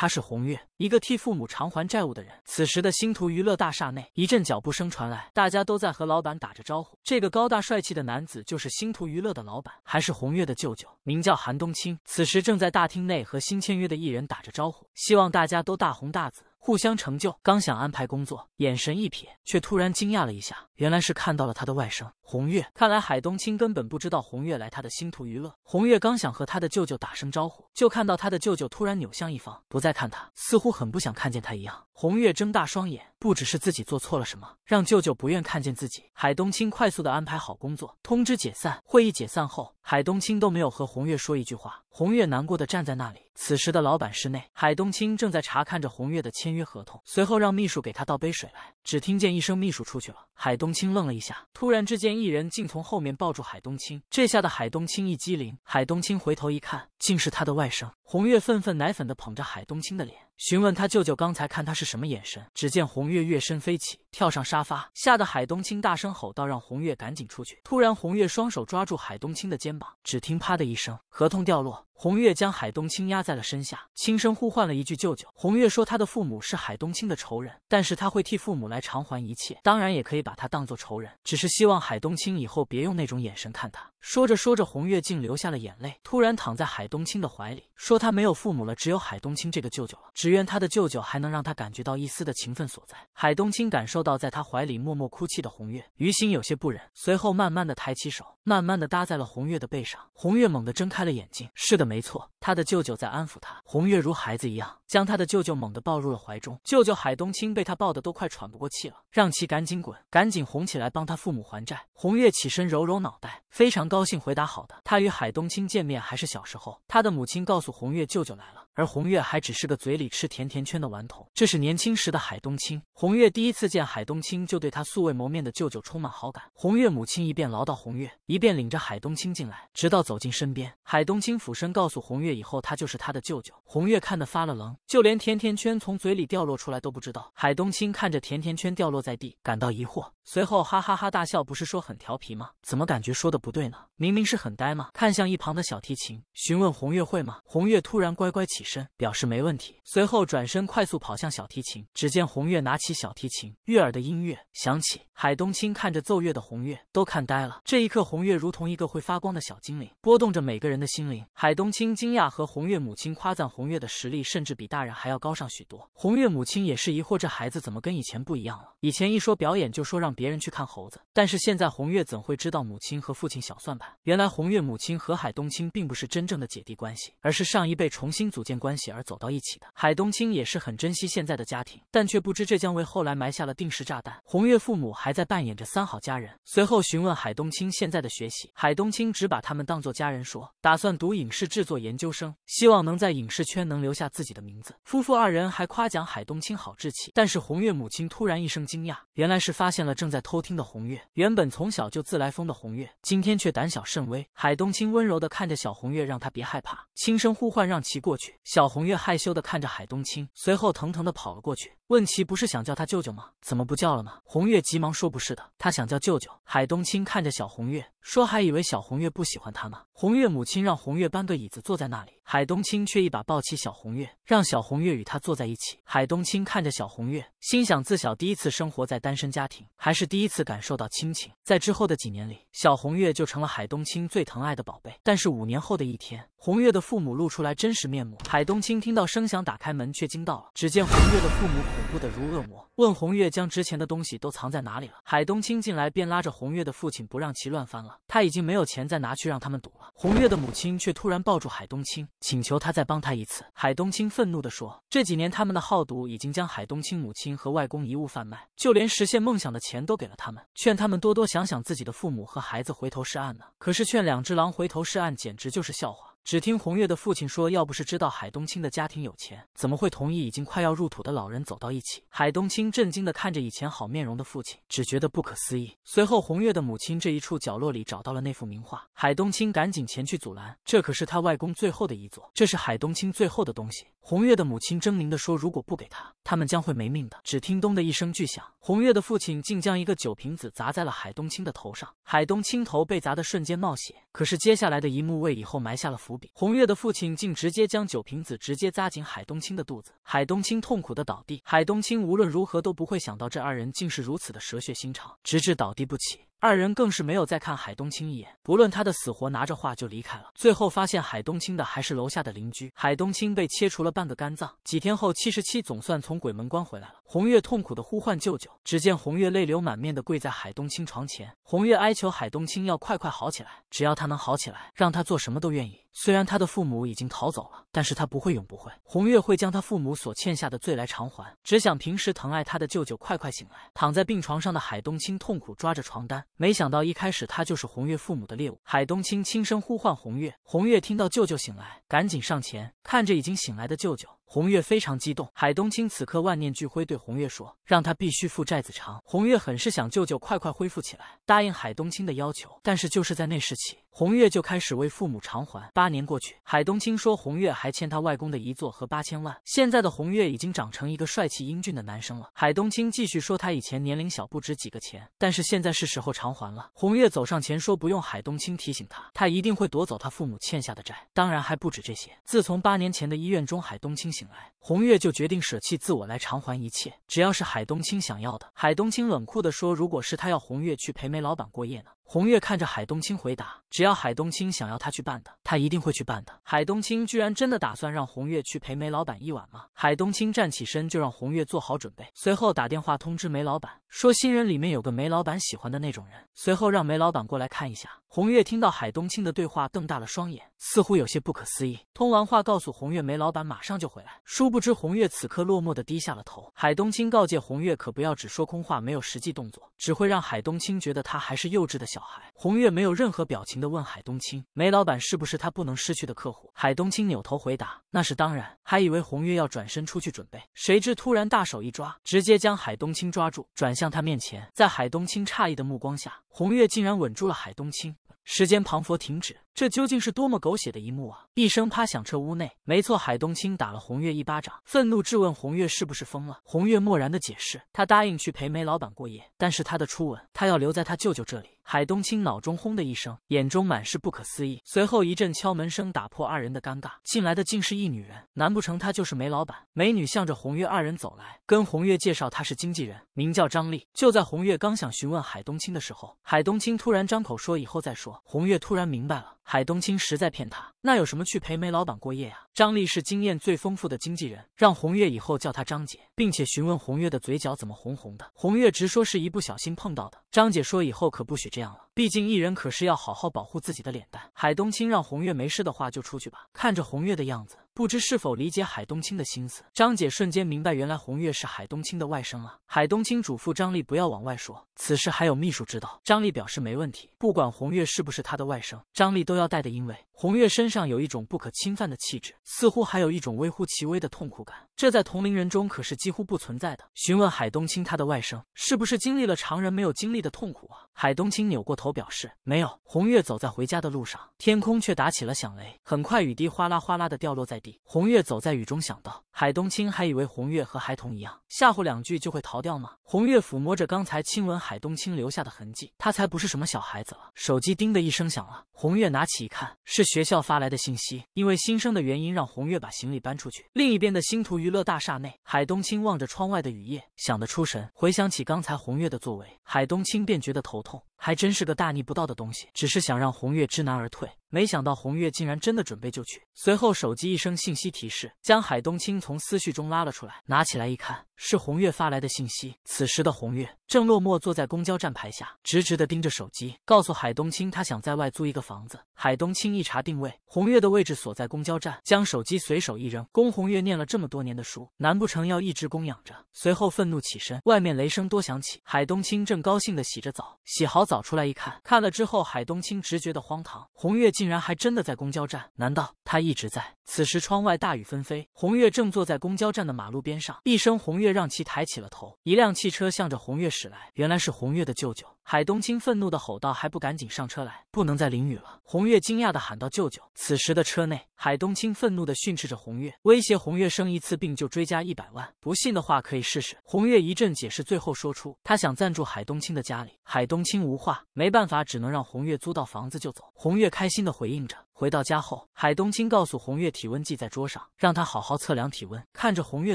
他是红月，一个替父母偿还债务的人。此时的星途娱乐大厦内，一阵脚步声传来，大家都在和老板打着招呼。这个高大帅气的男子就是星途娱乐的老板，还是红月的舅舅，名叫韩冬青。此时正在大厅内和新签约的艺人打着招呼，希望大家都大红大紫。互相成就。刚想安排工作，眼神一瞥，却突然惊讶了一下，原来是看到了他的外甥红月。看来海东青根本不知道红月来他的星途娱乐。红月刚想和他的舅舅打声招呼，就看到他的舅舅突然扭向一方，不再看他，似乎很不想看见他一样。红月睁大双眼，不只是自己做错了什么，让舅舅不愿看见自己。海东青快速的安排好工作，通知解散会议。解散后，海东青都没有和红月说一句话。红月难过的站在那里。此时的老板室内，海东青正在查看着红月的签约合同，随后让秘书给他倒杯水来。只听见一声，秘书出去了。海东青愣了一下，突然之间，一人竟从后面抱住海东青。这下的海东青一激灵，海东青回头一看，竟是他的外甥红月，愤愤奶粉的捧着海东青的脸，询问他舅舅刚才看他是什么眼神。只见红月跃身飞起，跳上沙发，吓得海东青大声吼道：“让红月赶紧出去！”突然，红月双手抓住海东青的肩膀，只听啪的一声，合同掉落，红月将海东青压在了身下，轻声呼唤了一句：“舅舅。”红月说：“他的父母是海东青的仇人，但是他会替父母来。”偿还一切，当然也可以把他当做仇人，只是希望海东青以后别用那种眼神看他。说着说着，红月竟流下了眼泪，突然躺在海东青的怀里。说他没有父母了，只有海东青这个舅舅了。只愿他的舅舅还能让他感觉到一丝的情分所在。海东青感受到在他怀里默默哭泣的红月，于心有些不忍，随后慢慢的抬起手，慢慢的搭在了红月的背上。红月猛地睁开了眼睛，是的，没错，他的舅舅在安抚他。红月如孩子一样，将他的舅舅猛地抱入了怀中。舅舅海东青被他抱得都快喘不过气了，让其赶紧滚，赶紧红起来，帮他父母还债。红月起身揉揉脑袋，非常高兴回答：“好的。”他与海东青见面还是小时候，他的母亲告诉。红月舅舅来了。而红月还只是个嘴里吃甜甜圈的顽童，这是年轻时的海冬青。红月第一次见海冬青，就对他素未谋面的舅舅充满好感。红月母亲一边唠叨红月，一边领着海冬青进来，直到走进身边，海冬青俯身告诉红月，以后他就是他的舅舅。红月看得发了愣，就连甜甜圈从嘴里掉落出来都不知道。海冬青看着甜甜圈掉落在地，感到疑惑，随后哈哈哈大笑。不是说很调皮吗？怎么感觉说的不对呢？明明是很呆吗？看向一旁的小提琴，询问红月会吗？红月突然乖乖起。表示没问题，随后转身快速跑向小提琴。只见红月拿起小提琴，悦耳的音乐响起。海东青看着奏乐的红月，都看呆了。这一刻，红月如同一个会发光的小精灵，拨动着每个人的心灵。海东青惊讶和红月母亲夸赞红月的实力，甚至比大人还要高尚许多。红月母亲也是疑惑，这孩子怎么跟以前不一样了？以前一说表演就说让别人去看猴子，但是现在红月怎会知道母亲和父亲小算盘？原来红月母亲和海东青并不是真正的姐弟关系，而是上一辈重新组建。间关系而走到一起的海东青也是很珍惜现在的家庭，但却不知这将为后来埋下了定时炸弹。红月父母还在扮演着三好家人，随后询问海东青现在的学习，海东青只把他们当作家人说，打算读影视制作研究生，希望能在影视圈能留下自己的名字。夫妇二人还夸奖海东青好志气，但是红月母亲突然一声惊讶，原来是发现了正在偷听的红月。原本从小就自来风的红月，今天却胆小甚微。海东青温柔地看着小红月，让她别害怕，轻声呼唤让其过去。小红月害羞的看着海冬青，随后疼疼的跑了过去，问其不是想叫他舅舅吗？怎么不叫了呢？红月急忙说不是的，他想叫舅舅。海冬青看着小红月，说还以为小红月不喜欢他呢。红月母亲让红月搬个椅子坐在那里，海冬青却一把抱起小红月，让小红月与他坐在一起。海冬青看着小红月，心想自小第一次生活在单身家庭，还是第一次感受到亲情。在之后的几年里，小红月就成了海冬青最疼爱的宝贝。但是五年后的一天，红月的父母露出来真实面目。海东青听到声响，打开门却惊到了。只见红月的父母恐怖的如恶魔，问红月将值钱的东西都藏在哪里了。海东青进来便拉着红月的父亲不让其乱翻了。他已经没有钱再拿去让他们赌了。红月的母亲却突然抱住海东青，请求他再帮他一次。海东青愤怒的说：“这几年他们的好赌已经将海东青母亲和外公遗物贩卖，就连实现梦想的钱都给了他们，劝他们多多想想自己的父母和孩子回头是岸呢。可是劝两只狼回头是岸简直就是笑话。”只听红月的父亲说：“要不是知道海东青的家庭有钱，怎么会同意已经快要入土的老人走到一起？”海东青震惊地看着以前好面容的父亲，只觉得不可思议。随后，红月的母亲这一处角落里找到了那幅名画，海东青赶紧前去阻拦。这可是他外公最后的遗作，这是海东青最后的东西。红月的母亲狰狞地说：“如果不给他，他们将会没命的。”只听咚的一声巨响，红月的父亲竟将一个酒瓶子砸在了海东青的头上。海东青头被砸的瞬间冒血，可是接下来的一幕为以后埋下了伏。红月的父亲竟直接将酒瓶子直接扎进海冬青的肚子，海冬青痛苦的倒地。海冬青无论如何都不会想到，这二人竟是如此的蛇血心肠，直至倒地不起。二人更是没有再看海冬青一眼，不论他的死活，拿着画就离开了。最后发现海冬青的还是楼下的邻居。海冬青被切除了半个肝脏，几天后，七十七总算从鬼门关回来了。红月痛苦的呼唤舅舅，只见红月泪流满面的跪在海冬青床前，红月哀求海冬青要快快好起来，只要他能好起来，让他做什么都愿意。虽然他的父母已经逃走了，但是他不会永不会，红月会将他父母所欠下的罪来偿还，只想平时疼爱他的舅舅快快醒来。躺在病床上的海冬青痛苦抓着床单。没想到一开始他就是红月父母的猎物。海东青轻声呼唤红月，红月听到舅舅醒来，赶紧上前看着已经醒来的舅舅。红月非常激动，海东青此刻万念俱灰，对红月说，让他必须负债子偿。红月很是想舅舅快快恢复起来，答应海东青的要求。但是就是在那时起，红月就开始为父母偿还。八年过去，海东青说红月还欠他外公的遗作和八千万。现在的红月已经长成一个帅气英俊的男生了。海东青继续说，他以前年龄小，不值几个钱，但是现在是时候偿还了。红月走上前说，不用海东青提醒他，他一定会夺走他父母欠下的债。当然还不止这些。自从八年前的医院中，海东青。醒来，红月就决定舍弃自我来偿还一切。只要是海东青想要的，海东青冷酷地说：“如果是他要红月去陪梅老板过夜呢？”红月看着海东青回答：“只要海东青想要他去办的，他一定会去办的。”海东青居然真的打算让红月去陪梅老板一晚吗？海东青站起身就让红月做好准备，随后打电话通知梅老板，说新人里面有个梅老板喜欢的那种人，随后让梅老板过来看一下。红月听到海东青的对话，瞪大了双眼，似乎有些不可思议。通完话，告诉红月梅老板马上就回来。殊不知红月此刻落寞的低下了头。海东青告诫红月，可不要只说空话，没有实际动作，只会让海东青觉得他还是幼稚的小。小孩红月没有任何表情的问海冬青：“梅老板是不是他不能失去的客户？”海冬青扭头回答：“那是当然。”还以为红月要转身出去准备，谁知突然大手一抓，直接将海冬青抓住，转向他面前。在海冬青诧异的目光下，红月竟然稳住了海冬青。时间彷佛停止。这究竟是多么狗血的一幕啊！一声啪响彻屋内。没错，海冬青打了红月一巴掌，愤怒质问红月是不是疯了。红月漠然的解释，他答应去陪梅老板过夜，但是他的初吻，他要留在他舅舅这里。海冬青脑中轰的一声，眼中满是不可思议。随后一阵敲门声打破二人的尴尬，进来的竟是一女人。难不成她就是梅老板？美女向着红月二人走来，跟红月介绍她是经纪人，名叫张丽。就在红月刚想询问海冬青的时候，海冬青突然张口说以后再说。红月突然明白了。海东青实在骗他，那有什么去陪梅老板过夜啊？张丽是经验最丰富的经纪人，让红月以后叫她张姐，并且询问红月的嘴角怎么红红的。红月直说是一不小心碰到的。张姐说：“以后可不许这样了，毕竟艺人可是要好好保护自己的脸蛋。”海东青让红月没事的话就出去吧。看着红月的样子，不知是否理解海东青的心思。张姐瞬间明白，原来红月是海东青的外甥啊！海东青嘱咐张丽不要往外说此事，还有秘书知道。张丽表示没问题，不管红月是不是他的外甥，张丽都要带的，因为红月身上有一种不可侵犯的气质，似乎还有一种微乎其微的痛苦感，这在同龄人中可是几乎不存在的。询问海东青，他的外甥是不是经历了常人没有经历。的痛苦啊！海东青扭过头表示没有。红月走在回家的路上，天空却打起了响雷，很快雨滴哗啦哗啦的掉落在地。红月走在雨中，想到海东青还以为红月和孩童一样，吓唬两句就会逃掉吗？红月抚摸着刚才亲吻海东青留下的痕迹，她才不是什么小孩子了。手机叮的一声响了，红月拿起一看，是学校发来的信息，因为新生的原因，让红月把行李搬出去。另一边的星途娱乐大厦内，海东青望着窗外的雨夜，想得出神，回想起刚才红月的作为，海东。轻便觉得头痛。还真是个大逆不道的东西，只是想让红月知难而退，没想到红月竟然真的准备就去。随后手机一声信息提示，将海冬青从思绪中拉了出来，拿起来一看，是红月发来的信息。此时的红月正落寞坐在公交站牌下，直直的盯着手机，告诉海冬青她想在外租一个房子。海冬青一查定位，红月的位置所在公交站，将手机随手一扔。供红月念了这么多年的书，难不成要一直供养着？随后愤怒起身，外面雷声多响起。海冬青正高兴的洗着澡，洗好。早出来一看，看了之后，海东青直觉得荒唐，红月竟然还真的在公交站，难道他一直在？此时窗外大雨纷飞，红月正坐在公交站的马路边上，一声红月让其抬起了头，一辆汽车向着红月驶来，原来是红月的舅舅。海东青愤怒的吼道：“还不赶紧上车来，不能再淋雨了！”红月惊讶的喊道：“舅舅！”此时的车内，海东青愤怒的训斥着红月，威胁红月生一次病就追加一百万，不信的话可以试试。红月一阵解释，最后说出他想暂住海东青的家里。海东青无话，没办法，只能让红月租到房子就走。红月开心的回应着。回到家后，海东青告诉红月，体温计在桌上，让他好好测量体温。看着红月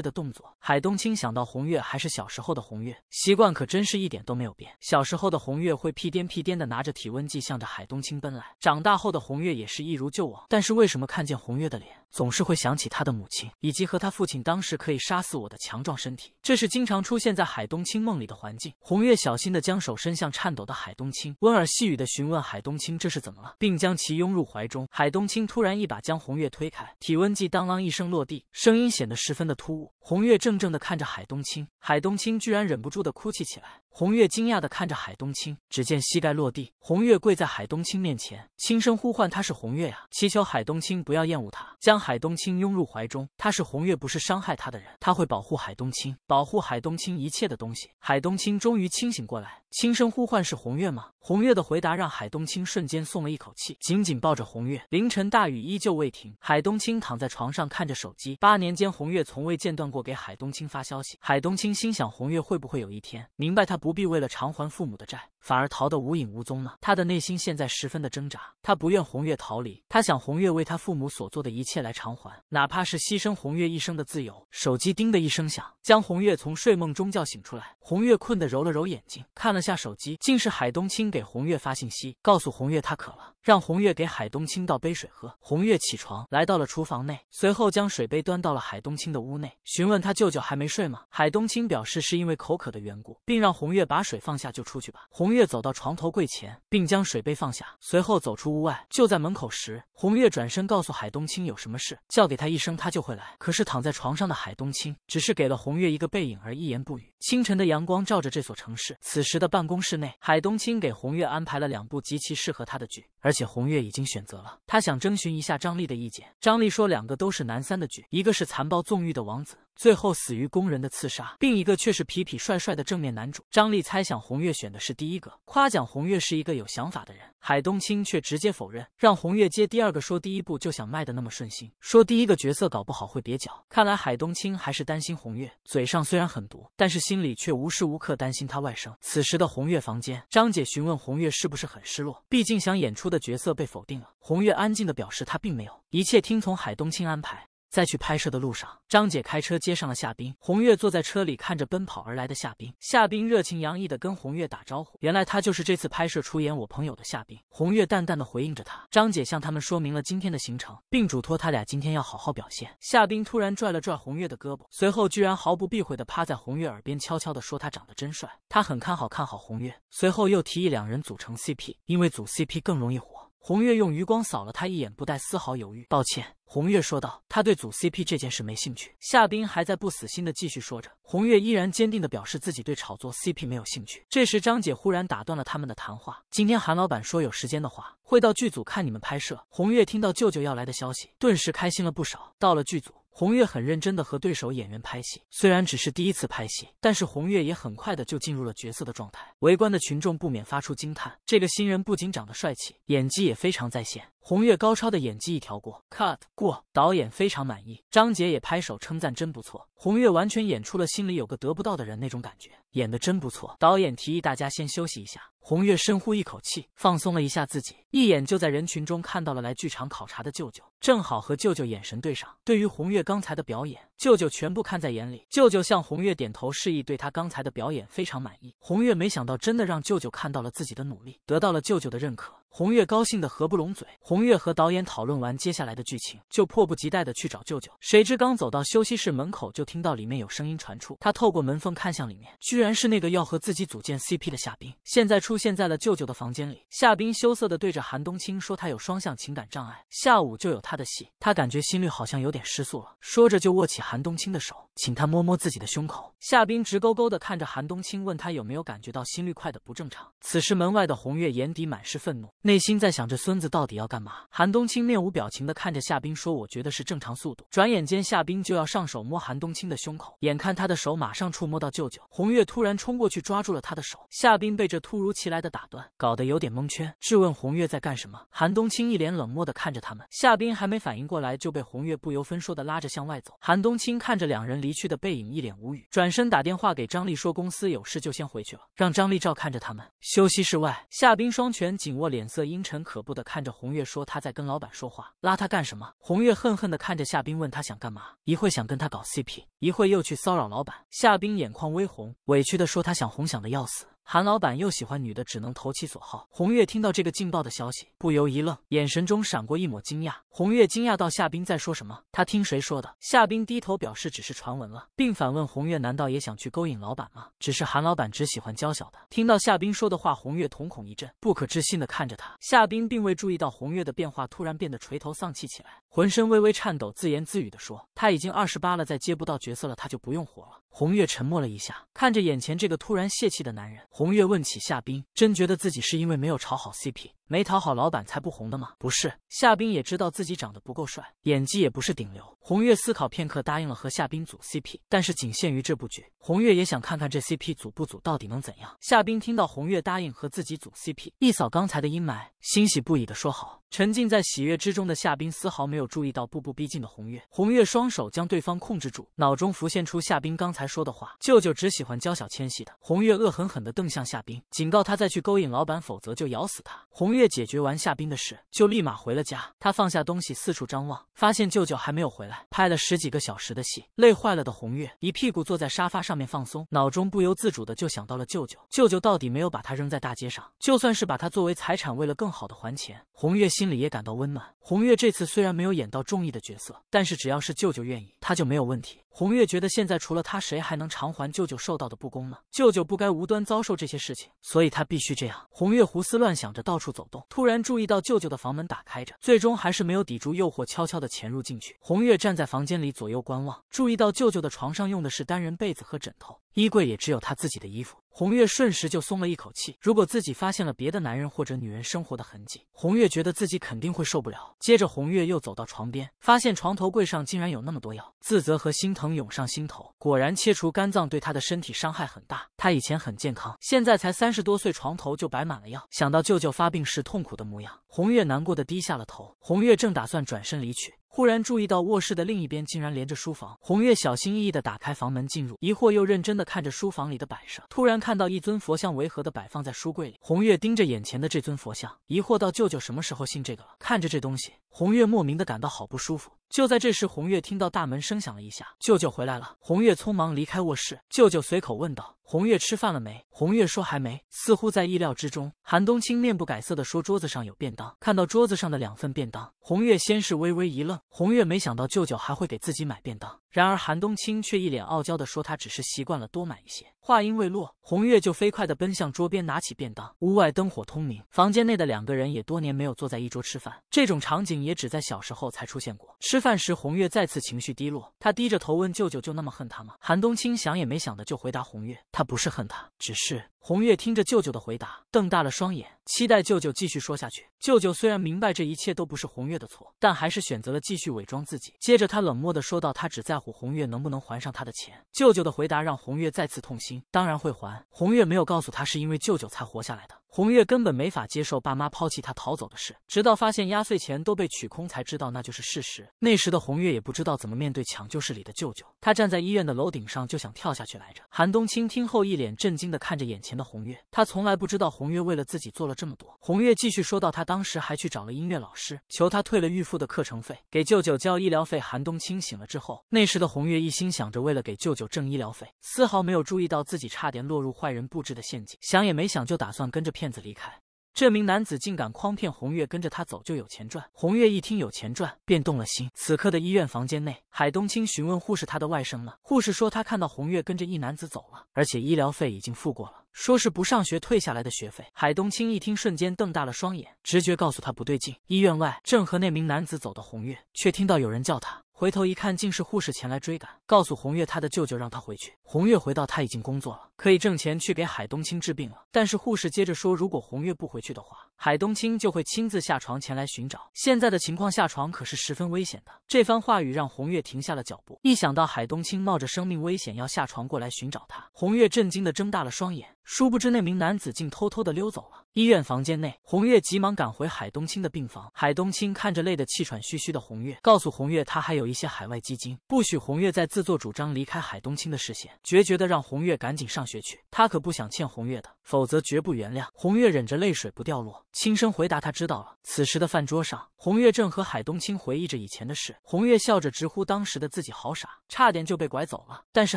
的动作，海东青想到红月还是小时候的红月，习惯可真是一点都没有变。小时候的红月会屁颠屁颠的拿着体温计向着海东青奔来，长大后的红月也是一如旧往。但是为什么看见红月的脸？总是会想起他的母亲，以及和他父亲当时可以杀死我的强壮身体。这是经常出现在海冬青梦里的环境。红月小心的将手伸向颤抖的海冬青，温尔细语的询问海冬青这是怎么了，并将其拥入怀中。海冬青突然一把将红月推开，体温计当啷一声落地，声音显得十分的突兀。红月怔怔的看着海冬青，海冬青居然忍不住的哭泣起来。红月惊讶地看着海冬青，只见膝盖落地，红月跪在海冬青面前，轻声呼唤他是红月呀，祈求海冬青不要厌恶他，将海冬青拥入怀中。他是红月，不是伤害他的人，他会保护海冬青，保护海冬青一切的东西。海冬青终于清醒过来，轻声呼唤是红月吗？红月的回答让海冬青瞬间松了一口气，紧紧抱着红月。凌晨大雨依旧未停，海冬青躺在床上看着手机，八年间红月从未间断过给海冬青发消息。海冬青心想红月会不会有一天明白他。不必为了偿还父母的债。反而逃得无影无踪呢。他的内心现在十分的挣扎，他不愿红月逃离，他想红月为他父母所做的一切来偿还，哪怕是牺牲红月一生的自由。手机叮的一声响，将红月从睡梦中叫醒出来。红月困得揉了揉眼睛，看了下手机，竟是海冬青给红月发信息，告诉红月他渴了，让红月给海冬青倒杯水喝。红月起床，来到了厨房内，随后将水杯端到了海冬青的屋内，询问他舅舅还没睡吗？海冬青表示是因为口渴的缘故，并让红月把水放下就出去吧。红。月走到床头柜前，并将水杯放下，随后走出屋外。就在门口时，红月转身告诉海冬青有什么事，叫给他一声，他就会来。可是躺在床上的海冬青只是给了红月一个背影，而一言不语。清晨的阳光照着这所城市。此时的办公室内，海冬青给红月安排了两部极其适合她的剧。而且红月已经选择了，他想征询一下张丽的意见。张丽说，两个都是男三的剧，一个是残暴纵欲的王子，最后死于宫人的刺杀，另一个却是痞痞帅帅的正面男主。张丽猜想，红月选的是第一个，夸奖红月是一个有想法的人。海东青却直接否认，让红月接第二个。说第一步就想卖的那么顺心，说第一个角色搞不好会蹩脚。看来海东青还是担心红月，嘴上虽然狠毒，但是心里却无时无刻担心他外甥。此时的红月房间，张姐询问红月是不是很失落，毕竟想演出的角色被否定了。红月安静的表示她并没有，一切听从海东青安排。在去拍摄的路上，张姐开车接上了夏冰。红月坐在车里，看着奔跑而来的夏冰。夏冰热情洋溢地跟红月打招呼，原来他就是这次拍摄出演我朋友的夏冰。红月淡淡的回应着他。张姐向他们说明了今天的行程，并嘱托他俩今天要好好表现。夏冰突然拽了拽红月的胳膊，随后居然毫不避讳地趴在红月耳边悄悄地说他长得真帅，他很看好看好红月。随后又提议两人组成 CP，因为组 CP 更容易火。红月用余光扫了他一眼，不带丝毫犹豫。抱歉，红月说道，他对组 CP 这件事没兴趣。夏冰还在不死心的继续说着，红月依然坚定的表示自己对炒作 CP 没有兴趣。这时，张姐忽然打断了他们的谈话。今天韩老板说有时间的话会到剧组看你们拍摄。红月听到舅舅要来的消息，顿时开心了不少。到了剧组。红月很认真的和对手演员拍戏，虽然只是第一次拍戏，但是红月也很快的就进入了角色的状态。围观的群众不免发出惊叹：这个新人不仅长得帅气，演技也非常在线。红月高超的演技一条过，cut 过，导演非常满意，张杰也拍手称赞，真不错。红月完全演出了心里有个得不到的人那种感觉，演的真不错。导演提议大家先休息一下。红月深呼一口气，放松了一下自己，一眼就在人群中看到了来剧场考察的舅舅，正好和舅舅眼神对上。对于红月刚才的表演，舅舅全部看在眼里。舅舅向红月点头示意，对他刚才的表演非常满意。红月没想到真的让舅舅看到了自己的努力，得到了舅舅的认可。红月高兴的合不拢嘴。红月和导演讨论完接下来的剧情，就迫不及待的去找舅舅。谁知刚走到休息室门口，就听到里面有声音传出。他透过门缝看向里面，居然是那个要和自己组建 CP 的夏冰，现在出现在了舅舅的房间里。夏冰羞涩的对着韩冬青说：“他有双向情感障碍，下午就有他的戏，他感觉心率好像有点失速了。”说着就握起韩冬青的手，请他摸摸自己的胸口。夏冰直勾勾的看着韩冬青，问他有没有感觉到心率快的不正常。此时门外的红月眼底满是愤怒。内心在想，着孙子到底要干嘛？韩冬青面无表情地看着夏冰说：“我觉得是正常速度。”转眼间，夏冰就要上手摸韩冬青的胸口，眼看他的手马上触摸到舅舅，红月突然冲过去抓住了他的手。夏冰被这突如其来的打断，搞得有点蒙圈，质问红月在干什么。韩冬青一脸冷漠地看着他们。夏冰还没反应过来，就被红月不由分说的拉着向外走。韩冬青看着两人离去的背影，一脸无语，转身打电话给张丽说公司有事，就先回去了，让张丽照看着他们。休息室外，夏冰双拳紧握，脸。色阴沉可怖的看着红月说：“他在跟老板说话，拉他干什么？”红月恨恨的看着夏冰，问他想干嘛？一会想跟他搞 CP，一会又去骚扰老板。夏冰眼眶微红，委屈的说：“他想红想的要死，韩老板又喜欢女的，只能投其所好。”红月听到这个劲爆的消息，不由一愣，眼神中闪过一抹惊讶。红月惊讶到夏冰在说什么？他听谁说的？夏冰低头表示只是传闻了，并反问红月：难道也想去勾引老板吗？只是韩老板只喜欢娇小的。听到夏冰说的话，红月瞳孔一震，不可置信的看着他。夏冰并未注意到红月的变化，突然变得垂头丧气起来，浑身微微颤抖，自言自语的说：他已经二十八了，再接不到角色了，他就不用活了。红月沉默了一下，看着眼前这个突然泄气的男人，红月问起夏冰：真觉得自己是因为没有炒好 CP？没讨好老板才不红的吗？不是，夏冰也知道自己长得不够帅，演技也不是顶流。红月思考片刻，答应了和夏冰组 CP，但是仅限于这部剧。红月也想看看这 CP 组不组到底能怎样。夏冰听到红月答应和自己组 CP，一扫刚才的阴霾，欣喜不已的说好。沉浸在喜悦之中的夏冰丝毫没有注意到步步逼近的红月。红月双手将对方控制住，脑中浮现出夏冰刚才说的话，舅舅只喜欢娇小纤细的。红月恶狠狠的瞪向夏冰，警告他再去勾引老板，否则就咬死他。红。月解决完夏冰的事，就立马回了家。他放下东西，四处张望，发现舅舅还没有回来。拍了十几个小时的戏，累坏了的红月一屁股坐在沙发上面放松，脑中不由自主的就想到了舅舅。舅舅到底没有把他扔在大街上，就算是把他作为财产，为了更好的还钱，红月心里也感到温暖。红月这次虽然没有演到中意的角色，但是只要是舅舅愿意，他就没有问题。红月觉得现在除了他，谁还能偿还舅舅受到的不公呢？舅舅不该无端遭受这些事情，所以他必须这样。红月胡思乱想着，到处走动，突然注意到舅舅的房门打开着，最终还是没有抵住诱惑，悄悄的潜入进去。红月站在房间里左右观望，注意到舅舅的床上用的是单人被子和枕头。衣柜也只有他自己的衣服，红月瞬时就松了一口气。如果自己发现了别的男人或者女人生活的痕迹，红月觉得自己肯定会受不了。接着，红月又走到床边，发现床头柜上竟然有那么多药，自责和心疼涌上心头。果然，切除肝脏对他的身体伤害很大。他以前很健康，现在才三十多岁，床头就摆满了药。想到舅舅发病时痛苦的模样，红月难过的低下了头。红月正打算转身离去。忽然注意到卧室的另一边竟然连着书房，红月小心翼翼的打开房门进入，疑惑又认真的看着书房里的摆设，突然看到一尊佛像违和的摆放在书柜里，红月盯着眼前的这尊佛像，疑惑道：“舅舅什么时候信这个了？”看着这东西，红月莫名的感到好不舒服。就在这时，红月听到大门声响了一下，舅舅回来了，红月匆忙离开卧室。舅舅随口问道。红月吃饭了没？红月说还没，似乎在意料之中。韩冬青面不改色的说桌子上有便当。看到桌子上的两份便当，红月先是微微一愣。红月没想到舅舅还会给自己买便当，然而韩冬青却一脸傲娇的说他只是习惯了多买一些。话音未落，红月就飞快的奔向桌边，拿起便当。屋外灯火通明，房间内的两个人也多年没有坐在一桌吃饭，这种场景也只在小时候才出现过。吃饭时，红月再次情绪低落，她低着头问舅舅：“就那么恨他吗？”韩冬青想也没想的就回答红月。他不是恨他，只是红月听着舅舅的回答，瞪大了双眼，期待舅舅继续说下去。舅舅虽然明白这一切都不是红月的错，但还是选择了继续伪装自己。接着，他冷漠的说道：“他只在乎红月能不能还上他的钱。”舅舅的回答让红月再次痛心。当然会还。红月没有告诉他，是因为舅舅才活下来的。红月根本没法接受爸妈抛弃他逃走的事，直到发现压岁钱都被取空，才知道那就是事实。那时的红月也不知道怎么面对抢救室里的舅舅，他站在医院的楼顶上就想跳下去来着。韩冬青听后一脸震惊地看着眼前的红月，他从来不知道红月为了自己做了这么多。红月继续说到，他当时还去找了音乐老师，求他退了预付的课程费，给舅舅交医疗费。韩冬青醒了之后，那时的红月一心想着为了给舅舅挣医疗费，丝毫没有注意到自己差点落入坏人布置的陷阱，想也没想就打算跟着骗。骗子离开，这名男子竟敢诓骗红月，跟着他走就有钱赚。红月一听有钱赚，便动了心。此刻的医院房间内，海东青询问护士他的外甥呢？护士说他看到红月跟着一男子走了，而且医疗费已经付过了，说是不上学退下来的学费。海东青一听，瞬间瞪大了双眼，直觉告诉他不对劲。医院外，正和那名男子走的红月，却听到有人叫他，回头一看，竟是护士前来追赶，告诉红月他的舅舅让他回去。红月回到，他已经工作了。可以挣钱去给海东青治病了，但是护士接着说，如果红月不回去的话，海东青就会亲自下床前来寻找。现在的情况下床可是十分危险的。这番话语让红月停下了脚步，一想到海东青冒着生命危险要下床过来寻找他，红月震惊的睁大了双眼。殊不知那名男子竟偷偷的溜走了。医院房间内，红月急忙赶回海东青的病房。海东青看着累得气喘吁吁的红月，告诉红月他还有一些海外基金，不许红月再自作主张离开海东青的视线，决绝的让红月赶紧上。学。他可不想欠红月的，否则绝不原谅。红月忍着泪水不掉落，轻声回答：“他知道了。”此时的饭桌上，红月正和海冬青回忆着以前的事。红月笑着直呼当时的自己好傻，差点就被拐走了。但是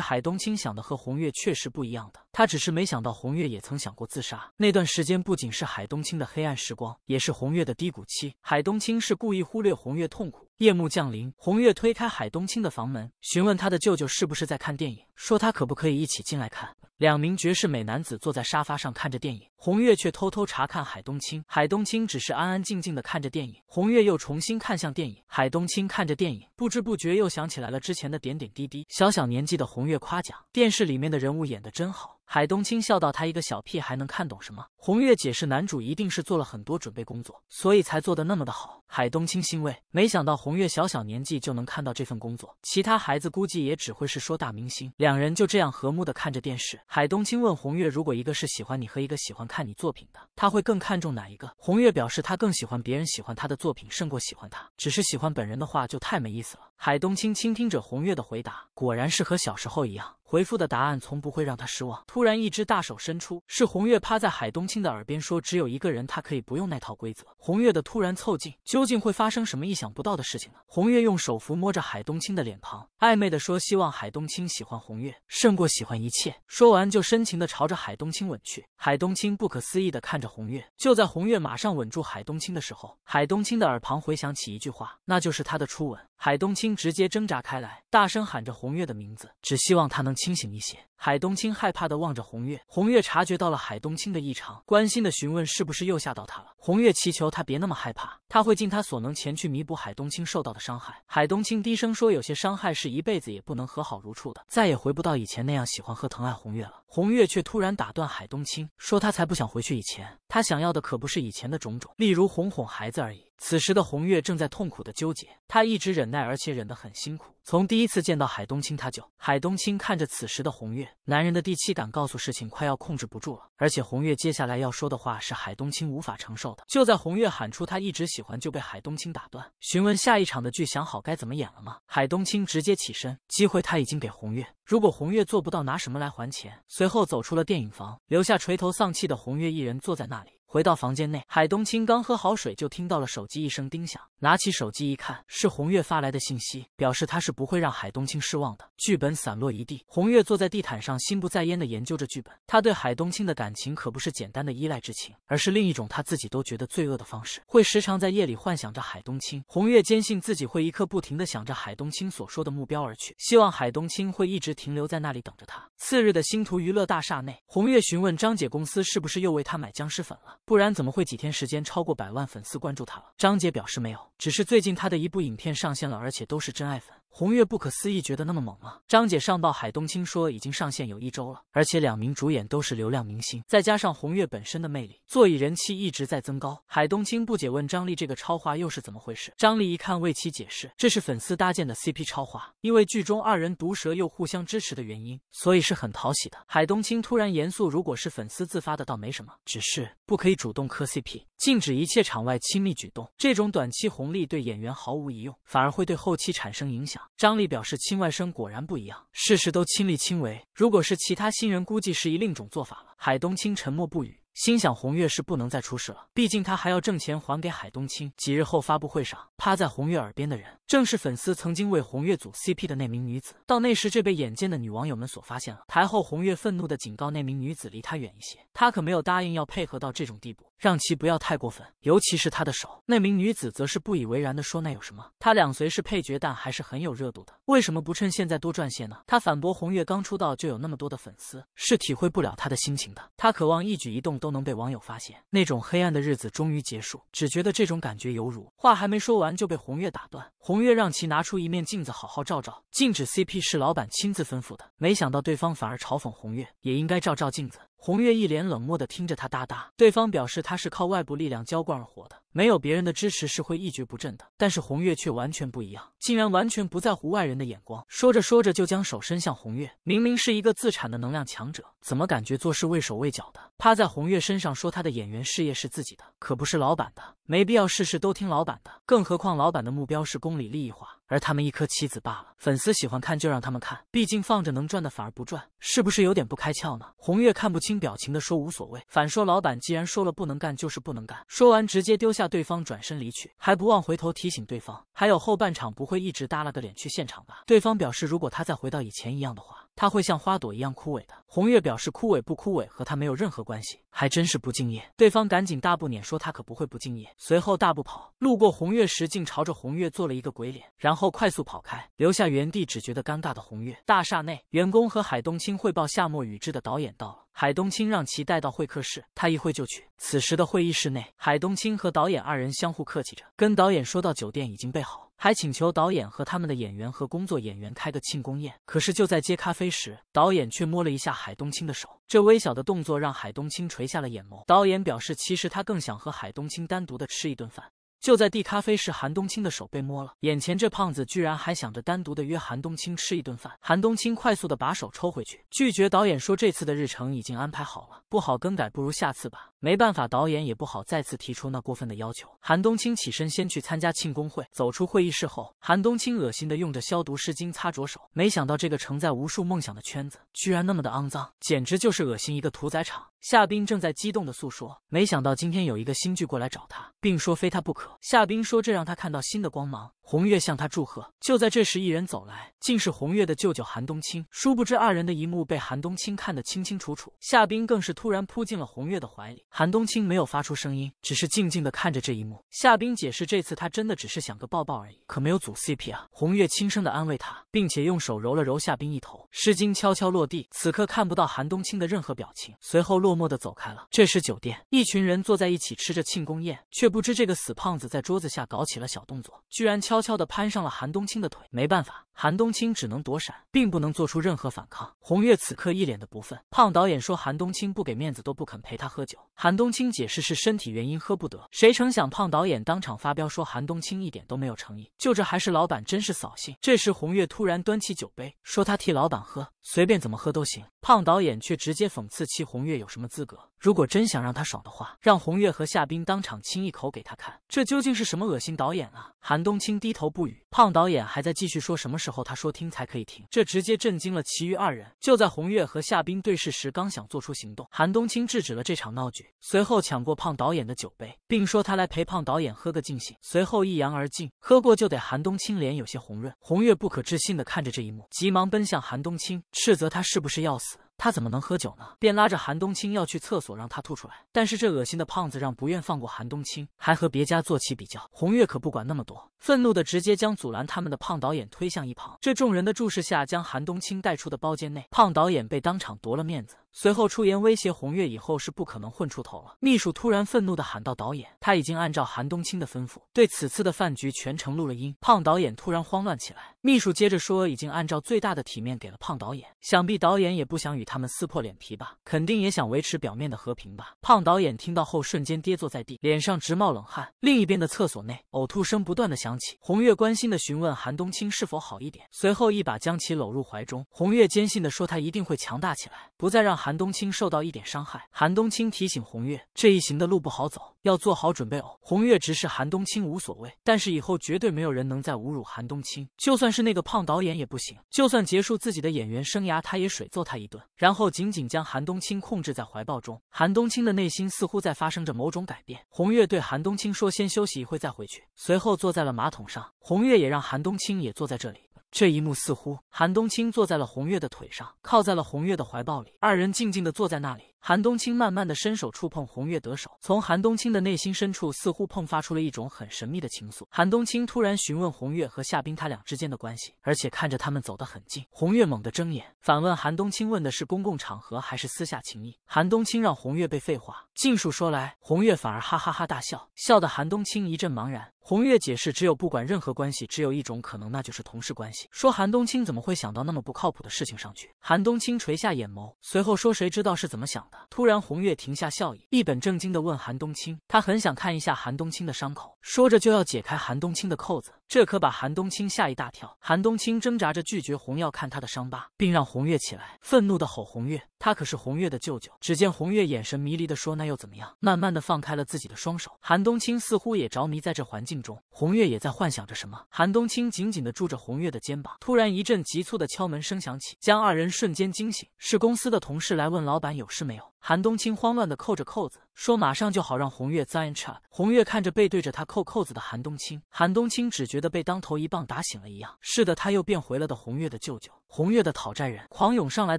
海冬青想的和红月确实不一样的，他只是没想到红月也曾想过自杀。那段时间不仅是海冬青的黑暗时光，也是红月的低谷期。海冬青是故意忽略红月痛苦。夜幕降临，红月推开海冬青的房门，询问他的舅舅是不是在看电影，说他可不可以一起进来看。两名绝世美男子坐在沙发上看着电影。红月却偷偷查看海东青，海东青只是安安静静的看着电影。红月又重新看向电影，海东青看着电影，不知不觉又想起来了之前的点点滴滴。小小年纪的红月夸奖电视里面的人物演的真好，海东青笑道：“他一个小屁孩能看懂什么？”红月解释：“男主一定是做了很多准备工作，所以才做的那么的好。”海东青欣慰，没想到红月小小年纪就能看到这份工作，其他孩子估计也只会是说大明星。两人就这样和睦的看着电视。海东青问红月：“如果一个是喜欢你，和一个喜欢……”看你作品的，他会更看重哪一个？红月表示他更喜欢别人喜欢他的作品，胜过喜欢他。只是喜欢本人的话，就太没意思了。海东青倾听着红月的回答，果然是和小时候一样，回复的答案从不会让他失望。突然，一只大手伸出，是红月趴在海东青的耳边说：“只有一个人，他可以不用那套规则。”红月的突然凑近，究竟会发生什么意想不到的事情呢？红月用手抚摸着海东青的脸庞，暧昧的说：“希望海东青喜欢红月，胜过喜欢一切。”说完就深情的朝着海东青吻去。海东青不可思议的看着红月，就在红月马上吻住海东青的时候，海东青的耳旁回想起一句话，那就是他的初吻。海冬青直接挣扎开来，大声喊着红月的名字，只希望他能清醒一些。海冬青害怕的望着红月，红月察觉到了海冬青的异常，关心的询问是不是又吓到他了。红月祈求他别那么害怕，他会尽他所能前去弥补海冬青受到的伤害。海冬青低声说，有些伤害是一辈子也不能和好如初的，再也回不到以前那样喜欢和疼爱红月了。红月却突然打断海冬青，说他才不想回去以前，他想要的可不是以前的种种，例如哄哄孩子而已。此时的红月正在痛苦的纠结，她一直忍耐，而且忍得很辛苦。从第一次见到海冬青，他就海冬青看着此时的红月，男人的第七感告诉事情快要控制不住了，而且红月接下来要说的话是海冬青无法承受的。就在红月喊出她一直喜欢，就被海冬青打断，询问下一场的剧想好该怎么演了吗？海冬青直接起身，机会他已经给红月，如果红月做不到，拿什么来还钱？随后走出了电影房，留下垂头丧气的红月一人坐在那里。回到房间内，海东青刚喝好水，就听到了手机一声叮响。拿起手机一看，是红月发来的信息，表示他是不会让海东青失望的。剧本散落一地，红月坐在地毯上，心不在焉地研究着剧本。他对海东青的感情可不是简单的依赖之情，而是另一种他自己都觉得罪恶的方式。会时常在夜里幻想着海东青。红月坚信自己会一刻不停的想着海东青所说的目标而去，希望海东青会一直停留在那里等着他。次日的星途娱乐大厦内，红月询问张姐公司是不是又为他买僵尸粉了。不然怎么会几天时间超过百万粉丝关注他了？张杰表示没有，只是最近他的一部影片上线了，而且都是真爱粉。红月不可思议，觉得那么猛吗？张姐上报海东青说，已经上线有一周了，而且两名主演都是流量明星，再加上红月本身的魅力，座椅人气一直在增高。海东青不解问张丽：“这个超话又是怎么回事？”张丽一看，为其解释：“这是粉丝搭建的 CP 超话，因为剧中二人毒舌又互相支持的原因，所以是很讨喜的。”海东青突然严肃：“如果是粉丝自发的，倒没什么，只是不可以主动磕 CP，禁止一切场外亲密举动。这种短期红利对演员毫无一用，反而会对后期产生影响。”张丽表示：“亲外甥果然不一样，事事都亲力亲为。如果是其他新人，估计是以另一种做法了。”海东青沉默不语。心想红月是不能再出事了，毕竟他还要挣钱还给海东青。几日后发布会上，趴在红月耳边的人正是粉丝曾经为红月组 CP 的那名女子。到那时，这被眼尖的女网友们所发现了。台后，红月愤怒的警告那名女子离他远一些，她可没有答应要配合到这种地步，让其不要太过分，尤其是她的手。那名女子则是不以为然的说：“那有什么？他两虽是配角，但还是很有热度的，为什么不趁现在多赚些呢？”她反驳红月刚出道就有那么多的粉丝，是体会不了他的心情的。他渴望一举一动都。都能被网友发现，那种黑暗的日子终于结束，只觉得这种感觉犹如……话还没说完就被红月打断。红月让其拿出一面镜子好好照照，禁止 CP 是老板亲自吩咐的，没想到对方反而嘲讽红月也应该照照镜子。红月一脸冷漠的听着，他哒哒，对方表示他是靠外部力量浇灌而活的。没有别人的支持是会一蹶不振的，但是红月却完全不一样，竟然完全不在乎外人的眼光。说着说着就将手伸向红月，明明是一个自产的能量强者，怎么感觉做事畏手畏脚的？趴在红月身上说：“他的演员事业是自己的，可不是老板的，没必要事事都听老板的。更何况老板的目标是公理利益化，而他们一颗棋子罢了。粉丝喜欢看就让他们看，毕竟放着能赚的反而不赚，是不是有点不开窍呢？”红月看不清表情的说：“无所谓。”反说：“老板既然说了不能干，就是不能干。”说完直接丢下。下对方转身离去，还不忘回头提醒对方，还有后半场不会一直耷拉个脸去现场吧？对方表示如果他再回到以前一样的话，他会像花朵一样枯萎的。红月表示枯萎不枯萎和他没有任何关系，还真是不敬业。对方赶紧大步撵说他可不会不敬业，随后大步跑，路过红月时竟朝着红月做了一个鬼脸，然后快速跑开，留下原地只觉得尴尬的红月。大厦内，员工和海东青汇报夏末雨之的导演到了。海东青让其带到会客室，他一会就去。此时的会议室内，海东青和导演二人相互客气着，跟导演说到酒店已经备好，还请求导演和他们的演员和工作演员开个庆功宴。可是就在接咖啡时，导演却摸了一下海东青的手，这微小的动作让海东青垂下了眼眸。导演表示，其实他更想和海东青单独的吃一顿饭。就在递咖啡时，韩冬青的手被摸了。眼前这胖子居然还想着单独的约韩冬青吃一顿饭。韩冬青快速的把手抽回去，拒绝导演说：“这次的日程已经安排好了，不好更改，不如下次吧。”没办法，导演也不好再次提出那过分的要求。韩冬青起身先去参加庆功会。走出会议室后，韩冬青恶心的用着消毒湿巾擦着手。没想到这个承载无数梦想的圈子居然那么的肮脏，简直就是恶心一个屠宰场。夏冰正在激动的诉说，没想到今天有一个新剧过来找他，并说非他不可。夏冰说这让他看到新的光芒。红月向他祝贺。就在这时，一人走来，竟是红月的舅舅韩冬青。殊不知，二人的一幕被韩冬青看得清清楚楚。夏冰更是突然扑进了红月的怀里。韩冬青没有发出声音，只是静静地看着这一幕。夏冰解释，这次他真的只是想个抱抱而已，可没有组 CP 啊。红月轻声的安慰他，并且用手揉了揉夏冰一头。湿巾悄悄落地，此刻看不到韩冬青的任何表情，随后落寞的走开了。这时，酒店，一群人坐在一起吃着庆功宴，却不知这个死胖子在桌子下搞起了小动作，居然敲。悄悄地攀上了韩冬青的腿，没办法。韩冬青只能躲闪，并不能做出任何反抗。红月此刻一脸的不忿。胖导演说韩冬青不给面子，都不肯陪他喝酒。韩冬青解释是身体原因喝不得。谁成想胖导演当场发飙，说韩冬青一点都没有诚意。就这还是老板，真是扫兴。这时红月突然端起酒杯，说他替老板喝，随便怎么喝都行。胖导演却直接讽刺其红月有什么资格。如果真想让他爽的话，让红月和夏冰当场亲一口给他看。这究竟是什么恶心导演啊？韩冬青低头不语。胖导演还在继续说什么事。之后他说听才可以停，这直接震惊了其余二人。就在红月和夏冰对视时，刚想做出行动，韩冬青制止了这场闹剧，随后抢过胖导演的酒杯，并说他来陪胖导演喝个尽兴，随后一扬而尽。喝过就得，韩冬青脸有些红润。红月不可置信的看着这一幕，急忙奔向韩冬青，斥责他是不是要死。他怎么能喝酒呢？便拉着韩冬青要去厕所，让他吐出来。但是这恶心的胖子让不愿放过韩冬青，还和别家坐起比较。红月可不管那么多，愤怒的直接将阻拦他们的胖导演推向一旁。这众人的注视下，将韩冬青带出的包间内，胖导演被当场夺了面子。随后出言威胁红月，以后是不可能混出头了。秘书突然愤怒地喊道：“导演，他已经按照韩冬青的吩咐，对此次的饭局全程录了音。”胖导演突然慌乱起来。秘书接着说：“已经按照最大的体面给了胖导演，想必导演也不想与他们撕破脸皮吧，肯定也想维持表面的和平吧。”胖导演听到后，瞬间跌坐在地，脸上直冒冷汗。另一边的厕所内，呕吐声不断的响起。红月关心的询问韩冬青是否好一点，随后一把将其搂入怀中。红月坚信的说：“他一定会强大起来，不再让韩。”韩冬青受到一点伤害，韩冬青提醒红月，这一行的路不好走，要做好准备哦。红月直视韩冬青，无所谓，但是以后绝对没有人能再侮辱韩冬青，就算是那个胖导演也不行。就算结束自己的演员生涯，他也水揍他一顿，然后紧紧将韩冬青控制在怀抱中。韩冬青的内心似乎在发生着某种改变。红月对韩冬青说：“先休息一会再回去。”随后坐在了马桶上，红月也让韩冬青也坐在这里。这一幕似乎，韩冬青坐在了红月的腿上，靠在了红月的怀抱里，二人静静的坐在那里。韩冬青慢慢的伸手触碰红月得手，从韩冬青的内心深处似乎碰发出了一种很神秘的情愫。韩冬青突然询问红月和夏冰他俩之间的关系，而且看着他们走得很近。红月猛地睁眼反问韩冬青，问的是公共场合还是私下情谊？韩冬青让红月被废话，尽数说来。红月反而哈哈哈大笑，笑得韩冬青一阵茫然。红月解释，只有不管任何关系，只有一种可能，那就是同事关系。说韩冬青怎么会想到那么不靠谱的事情上去？韩冬青垂下眼眸，随后说，谁知道是怎么想的？突然，红月停下笑意，一本正经地问韩冬青：“他很想看一下韩冬青的伤口。”说着就要解开韩冬青的扣子，这可把韩冬青吓一大跳。韩冬青挣扎着拒绝红药看他的伤疤，并让红月起来，愤怒地吼：“红月，他可是红月的舅舅！”只见红月眼神迷离地说：“那又怎么样？”慢慢地放开了自己的双手。韩冬青似乎也着迷在这环境中，红月也在幻想着什么。韩冬青紧紧地住着红月的肩膀。突然一阵急促的敲门声响起，将二人瞬间惊醒。是公司的同事来问老板有事没。韩冬青慌乱地扣着扣子，说：“马上就好。”让红月再穿。红月看着背对着他扣扣子的韩冬青，韩冬青只觉得被当头一棒打醒了一样。是的，他又变回了的红月的舅舅，红月的讨债人。狂涌上来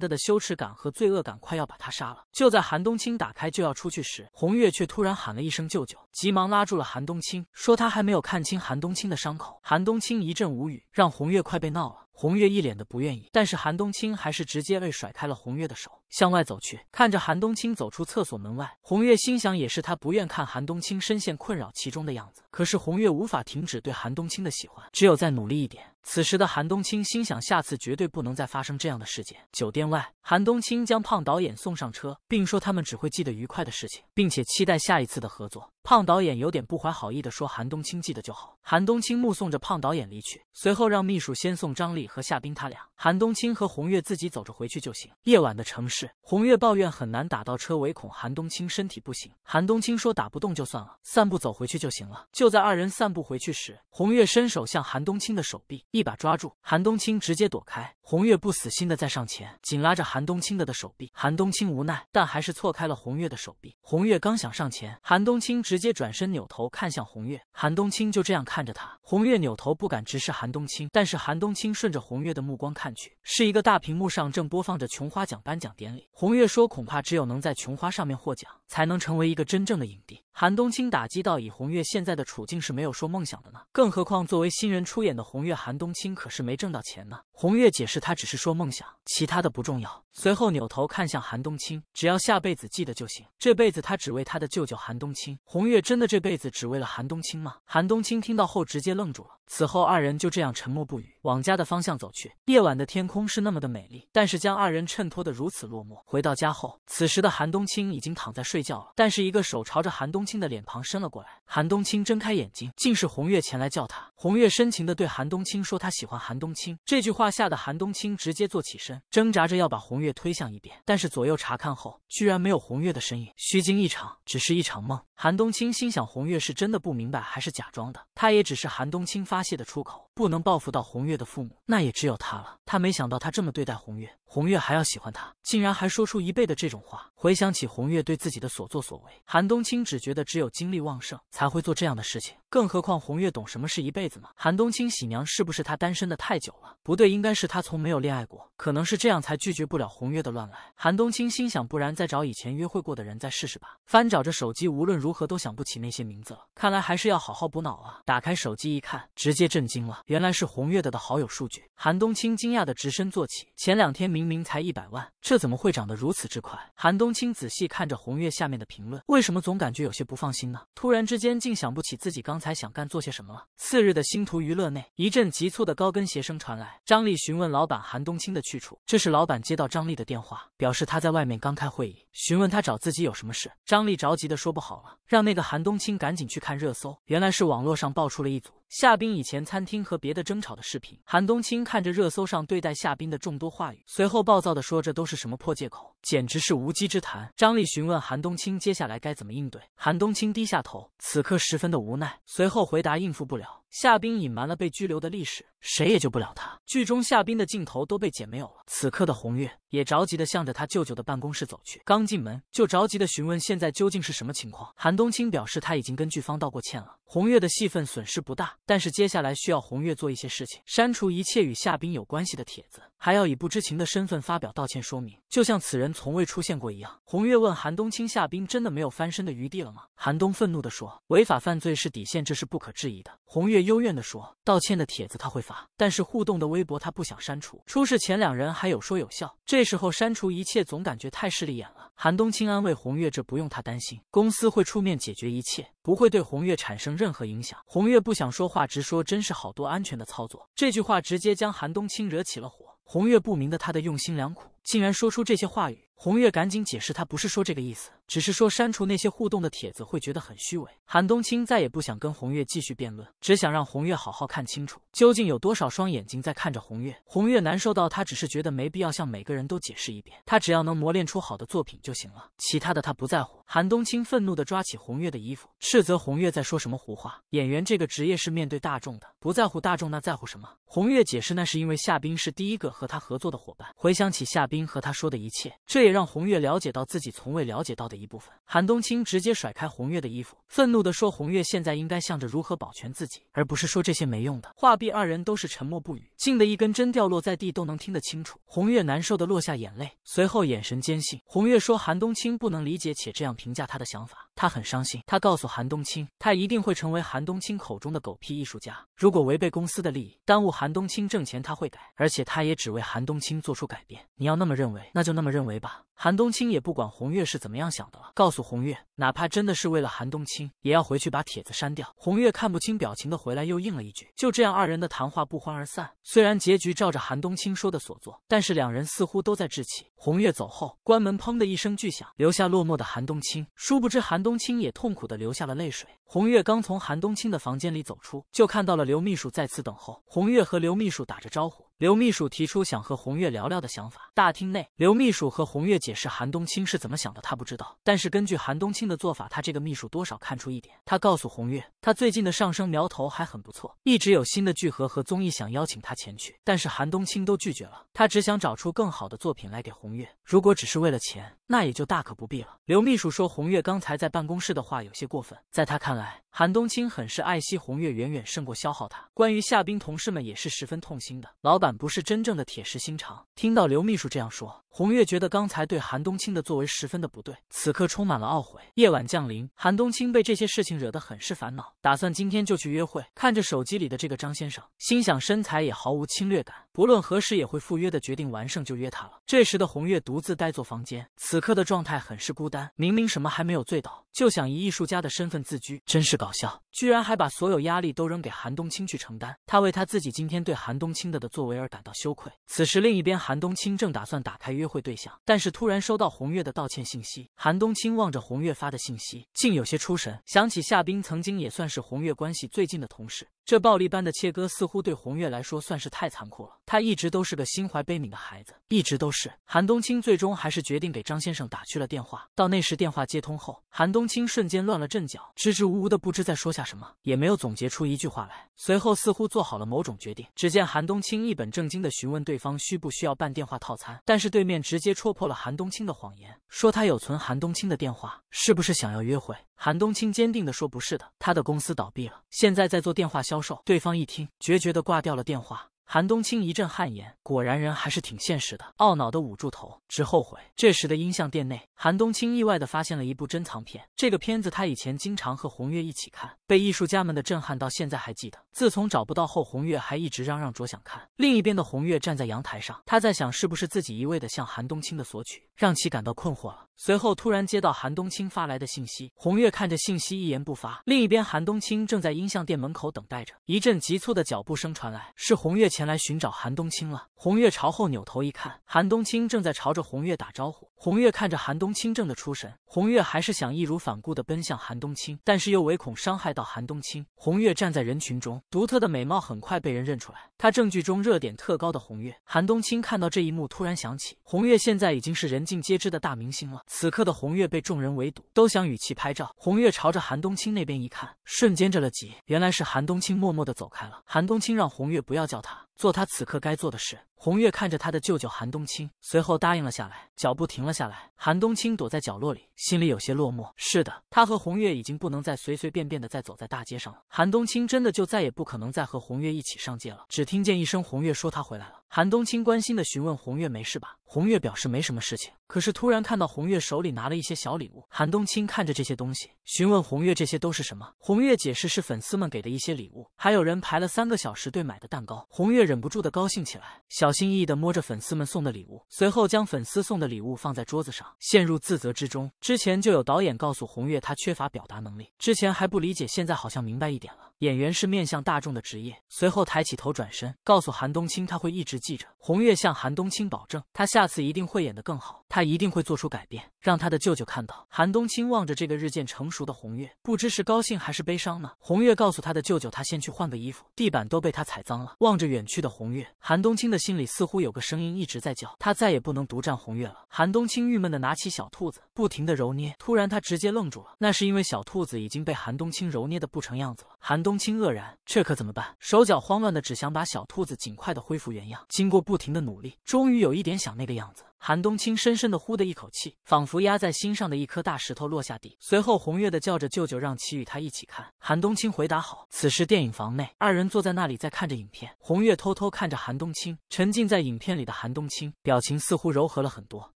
的的羞耻感和罪恶感快要把他杀了。就在韩冬青打开就要出去时，红月却突然喊了一声“舅舅”，急忙拉住了韩冬青，说他还没有看清韩冬青的伤口。韩冬青一阵无语，让红月快被闹了。红月一脸的不愿意，但是韩冬青还是直接被甩开了红月的手。向外走去，看着韩冬青走出厕所门外，红月心想，也是他不愿看韩冬青深陷困扰其中的样子。可是红月无法停止对韩冬青的喜欢，只有再努力一点。此时的韩冬青心想，下次绝对不能再发生这样的事件。酒店外，韩冬青将胖导演送上车，并说他们只会记得愉快的事情，并且期待下一次的合作。胖导演有点不怀好意地说：“韩冬青记得就好。”韩冬青目送着胖导演离去，随后让秘书先送张丽和夏冰，他俩韩冬青和红月自己走着回去就行。夜晚的城市。红月抱怨很难打到车，唯恐韩冬青身体不行。韩冬青说打不动就算了，散步走回去就行了。就在二人散步回去时，红月伸手向韩冬青的手臂一把抓住，韩冬青直接躲开。红月不死心的再上前，紧拉着韩冬青的手臂。韩冬青无奈，但还是错开了红月的手臂。红月刚想上前，韩冬青直接转身扭头看向红月。韩冬青就这样看着他，红月扭头不敢直视韩冬青，但是韩冬青顺着红月的目光看去，是一个大屏幕上正播放着琼花奖颁奖典礼。红月说：“恐怕只有能在琼花上面获奖。”才能成为一个真正的影帝。韩冬青打击到，以红月现在的处境是没有说梦想的呢。更何况作为新人出演的红月，韩冬青可是没挣到钱呢。红月解释，他只是说梦想，其他的不重要。随后扭头看向韩冬青，只要下辈子记得就行，这辈子他只为他的舅舅韩冬青。红月真的这辈子只为了韩冬青吗？韩冬青听到后直接愣住了。此后二人就这样沉默不语，往家的方向走去。夜晚的天空是那么的美丽，但是将二人衬托的如此落寞。回到家后，此时的韩冬青已经躺在睡。睡觉了，但是一个手朝着韩冬青的脸庞伸了过来。韩冬青睁开眼睛，竟是红月前来叫他。红月深情的对韩冬青说：“他喜欢韩冬青。”这句话吓得韩冬青直接坐起身，挣扎着要把红月推向一边，但是左右查看后，居然没有红月的身影，虚惊一场，只是一场梦。韩冬青心想：红月是真的不明白，还是假装的？他也只是韩冬青发泄的出口，不能报复到红月的父母，那也只有他了。他没想到他这么对待红月。红月还要喜欢他，竟然还说出一辈子的这种话。回想起红月对自己的所作所为，韩冬青只觉得只有精力旺盛才会做这样的事情。更何况红月懂什么是一辈子吗？韩冬青喜娘是不是她单身的太久了？不对，应该是她从没有恋爱过。可能是这样才拒绝不了红月的乱来。韩冬青心想，不然再找以前约会过的人再试试吧。翻找着手机，无论如何都想不起那些名字了。看来还是要好好补脑啊！打开手机一看，直接震惊了，原来是红月的的好友数据。韩冬青惊讶的直身坐起，前两天明。明明才一百万，这怎么会长得如此之快？韩冬青仔细看着红月下面的评论，为什么总感觉有些不放心呢？突然之间竟想不起自己刚才想干做些什么了。次日的星途娱乐内，一阵急促的高跟鞋声传来，张丽询问老板韩冬青的去处。这时，老板接到张丽的电话，表示他在外面刚开会议，询问他找自己有什么事。张丽着急的说不好了，让那个韩冬青赶紧去看热搜，原来是网络上爆出了一组。夏冰以前餐厅和别的争吵的视频，韩冬青看着热搜上对待夏冰的众多话语，随后暴躁的说：“这都是什么破借口，简直是无稽之谈。”张丽询问韩冬青接下来该怎么应对，韩冬青低下头，此刻十分的无奈，随后回答：“应付不了。”夏冰隐瞒了被拘留的历史，谁也救不了他。剧中夏冰的镜头都被剪没有了。此刻的红月也着急的向着他舅舅的办公室走去，刚进门就着急的询问现在究竟是什么情况。韩冬青表示他已经跟剧方道过歉了，红月的戏份损失不大，但是接下来需要红月做一些事情，删除一切与夏冰有关系的帖子。还要以不知情的身份发表道歉说明，就像此人从未出现过一样。红月问韩冬青、夏冰：“真的没有翻身的余地了吗？”韩冬愤怒地说：“违法犯罪是底线，这是不可质疑的。”红月幽怨地说：“道歉的帖子他会发，但是互动的微博他不想删除。”出事前两人还有说有笑，这时候删除一切，总感觉太势利眼了。韩冬青安慰红月：“这不用他担心，公司会出面解决一切，不会对红月产生任何影响。”红月不想说话，直说：“真是好多安全的操作。”这句话直接将韩冬青惹起了火。红月不明的他的用心良苦。竟然说出这些话语，红月赶紧解释，她不是说这个意思，只是说删除那些互动的帖子会觉得很虚伪。韩冬青再也不想跟红月继续辩论，只想让红月好好看清楚，究竟有多少双眼睛在看着红月。红月难受到，她只是觉得没必要向每个人都解释一遍，她只要能磨练出好的作品就行了，其他的她不在乎。韩冬青愤怒地抓起红月的衣服，斥责红月在说什么胡话。演员这个职业是面对大众的，不在乎大众那在乎什么？红月解释，那是因为夏冰是第一个和他合作的伙伴。回想起夏。冰和他说的一切，这也让红月了解到自己从未了解到的一部分。韩冬青直接甩开红月的衣服，愤怒地说：“红月现在应该想着如何保全自己，而不是说这些没用的。”话。”壁二人都是沉默不语。近的一根针掉落在地都能听得清楚，红月难受的落下眼泪，随后眼神坚信。红月说韩冬青不能理解且这样评价他的想法，他很伤心。他告诉韩冬青，他一定会成为韩冬青口中的狗屁艺术家。如果违背公司的利益，耽误韩冬青挣钱，他会改，而且他也只为韩冬青做出改变。你要那么认为，那就那么认为吧。韩冬青也不管红月是怎么样想的了，告诉红月，哪怕真的是为了韩冬青，也要回去把帖子删掉。红月看不清表情的回来，又应了一句。就这样，二人的谈话不欢而散。虽然结局照着韩冬青说的所做，但是两人似乎都在置气。红月走后，关门，砰的一声巨响，留下落寞的韩冬青。殊不知，韩冬青也痛苦的流下了泪水。红月刚从韩冬青的房间里走出，就看到了刘秘书在此等候。红月和刘秘书打着招呼。刘秘书提出想和红月聊聊的想法。大厅内，刘秘书和红月解释韩冬青是怎么想的。他不知道，但是根据韩冬青的做法，他这个秘书多少看出一点。他告诉红月，他最近的上升苗头还很不错，一直有新的剧和和综艺想邀请他前去，但是韩冬青都拒绝了。他只想找出更好的作品来给红月。如果只是为了钱，那也就大可不必了。刘秘书说，红月刚才在办公室的话有些过分。在他看来，韩冬青很是爱惜红月，远远胜过消耗他。关于夏冰，同事们也是十分痛心的。老板不是真正的铁石心肠。听到刘秘书这样说。红月觉得刚才对韩冬青的作为十分的不对，此刻充满了懊悔。夜晚降临，韩冬青被这些事情惹得很是烦恼，打算今天就去约会。看着手机里的这个张先生，心想身材也毫无侵略感，不论何时也会赴约的，决定完胜就约他了。这时的红月独自呆坐房间，此刻的状态很是孤单。明明什么还没有醉倒，就想以艺术家的身份自居，真是搞笑。居然还把所有压力都扔给韩冬青去承担，他为他自己今天对韩冬青的的作为而感到羞愧。此时另一边，韩冬青正打算打开约会对象，但是突然收到红月的道歉信息。韩冬青望着红月发的信息，竟有些出神，想起夏冰曾经也算是红月关系最近的同事，这暴力般的切割似乎对红月来说算是太残酷了。他一直都是个心怀悲悯的孩子，一直都是。韩冬青最终还是决定给张先生打去了电话。到那时电话接通后，韩冬青瞬间乱了阵脚，支支吾吾的不知在说啥。什么也没有总结出一句话来，随后似乎做好了某种决定。只见韩冬青一本正经的询问对方需不需要办电话套餐，但是对面直接戳破了韩冬青的谎言，说他有存韩冬青的电话，是不是想要约会？韩冬青坚定的说不是的，他的公司倒闭了，现在在做电话销售。对方一听，决绝的挂掉了电话。韩冬青一阵汗颜，果然人还是挺现实的，懊恼的捂住头，直后悔。这时的音像店内，韩冬青意外的发现了一部珍藏片，这个片子他以前经常和红月一起看，被艺术家们的震撼到现在还记得。自从找不到后，红月还一直嚷嚷着想看。另一边的红月站在阳台上，他在想是不是自己一味的向韩冬青的索取，让其感到困惑了。随后突然接到韩冬青发来的信息，红月看着信息一言不发。另一边，韩冬青正在音像店门口等待着，一阵急促的脚步声传来，是红月前。前来寻找韩冬青了。红月朝后扭头一看，韩冬青正在朝着红月打招呼。红月看着韩冬青正的出神，红月还是想义无反顾的奔向韩冬青，但是又唯恐伤害到韩冬青。红月站在人群中，独特的美貌很快被人认出来。她正剧中热点特高的红月，韩冬青看到这一幕，突然想起红月现在已经是人尽皆知的大明星了。此刻的红月被众人围堵，都想与其拍照。红月朝着韩冬青那边一看，瞬间着了急，原来是韩冬青默默的走开了。韩冬青让红月不要叫他，做他此刻该做的事。红月看着他的舅舅韩冬青，随后答应了下来，脚步停了下来。韩冬青躲在角落里。心里有些落寞。是的，他和红月已经不能再随随便便的再走在大街上了。韩冬青真的就再也不可能再和红月一起上街了。只听见一声，红月说她回来了。韩冬青关心的询问红月没事吧？红月表示没什么事情。可是突然看到红月手里拿了一些小礼物，韩冬青看着这些东西，询问红月这些都是什么？红月解释是粉丝们给的一些礼物，还有人排了三个小时队买的蛋糕。红月忍不住的高兴起来，小心翼翼的摸着粉丝们送的礼物，随后将粉丝送的礼物放在桌子上，陷入自责之中。之前就有导演告诉红月，她缺乏表达能力。之前还不理解，现在好像明白一点了。演员是面向大众的职业。随后抬起头转身，告诉韩冬青，他会一直记着。红月向韩冬青保证，他下次一定会演得更好。他一定会做出改变，让他的舅舅看到。韩冬青望着这个日渐成熟的红月，不知是高兴还是悲伤呢。红月告诉他的舅舅，他先去换个衣服，地板都被他踩脏了。望着远去的红月，韩冬青的心里似乎有个声音一直在叫，他再也不能独占红月了。韩冬青郁闷的拿起小兔子，不停的揉捏。突然，他直接愣住了，那是因为小兔子已经被韩冬青揉捏的不成样子了。韩冬青愕然，这可怎么办？手脚慌乱的只想把小兔子尽快的恢复原样。经过不停的努力，终于有一点想那个样子。韩冬青深深的呼的一口气，仿佛压在心上的一颗大石头落下地。随后红月的叫着舅舅，让其与他一起看。韩冬青回答好。此时电影房内，二人坐在那里在看着影片。红月偷偷看着韩冬青，沉浸在影片里的韩冬青表情似乎柔和了很多，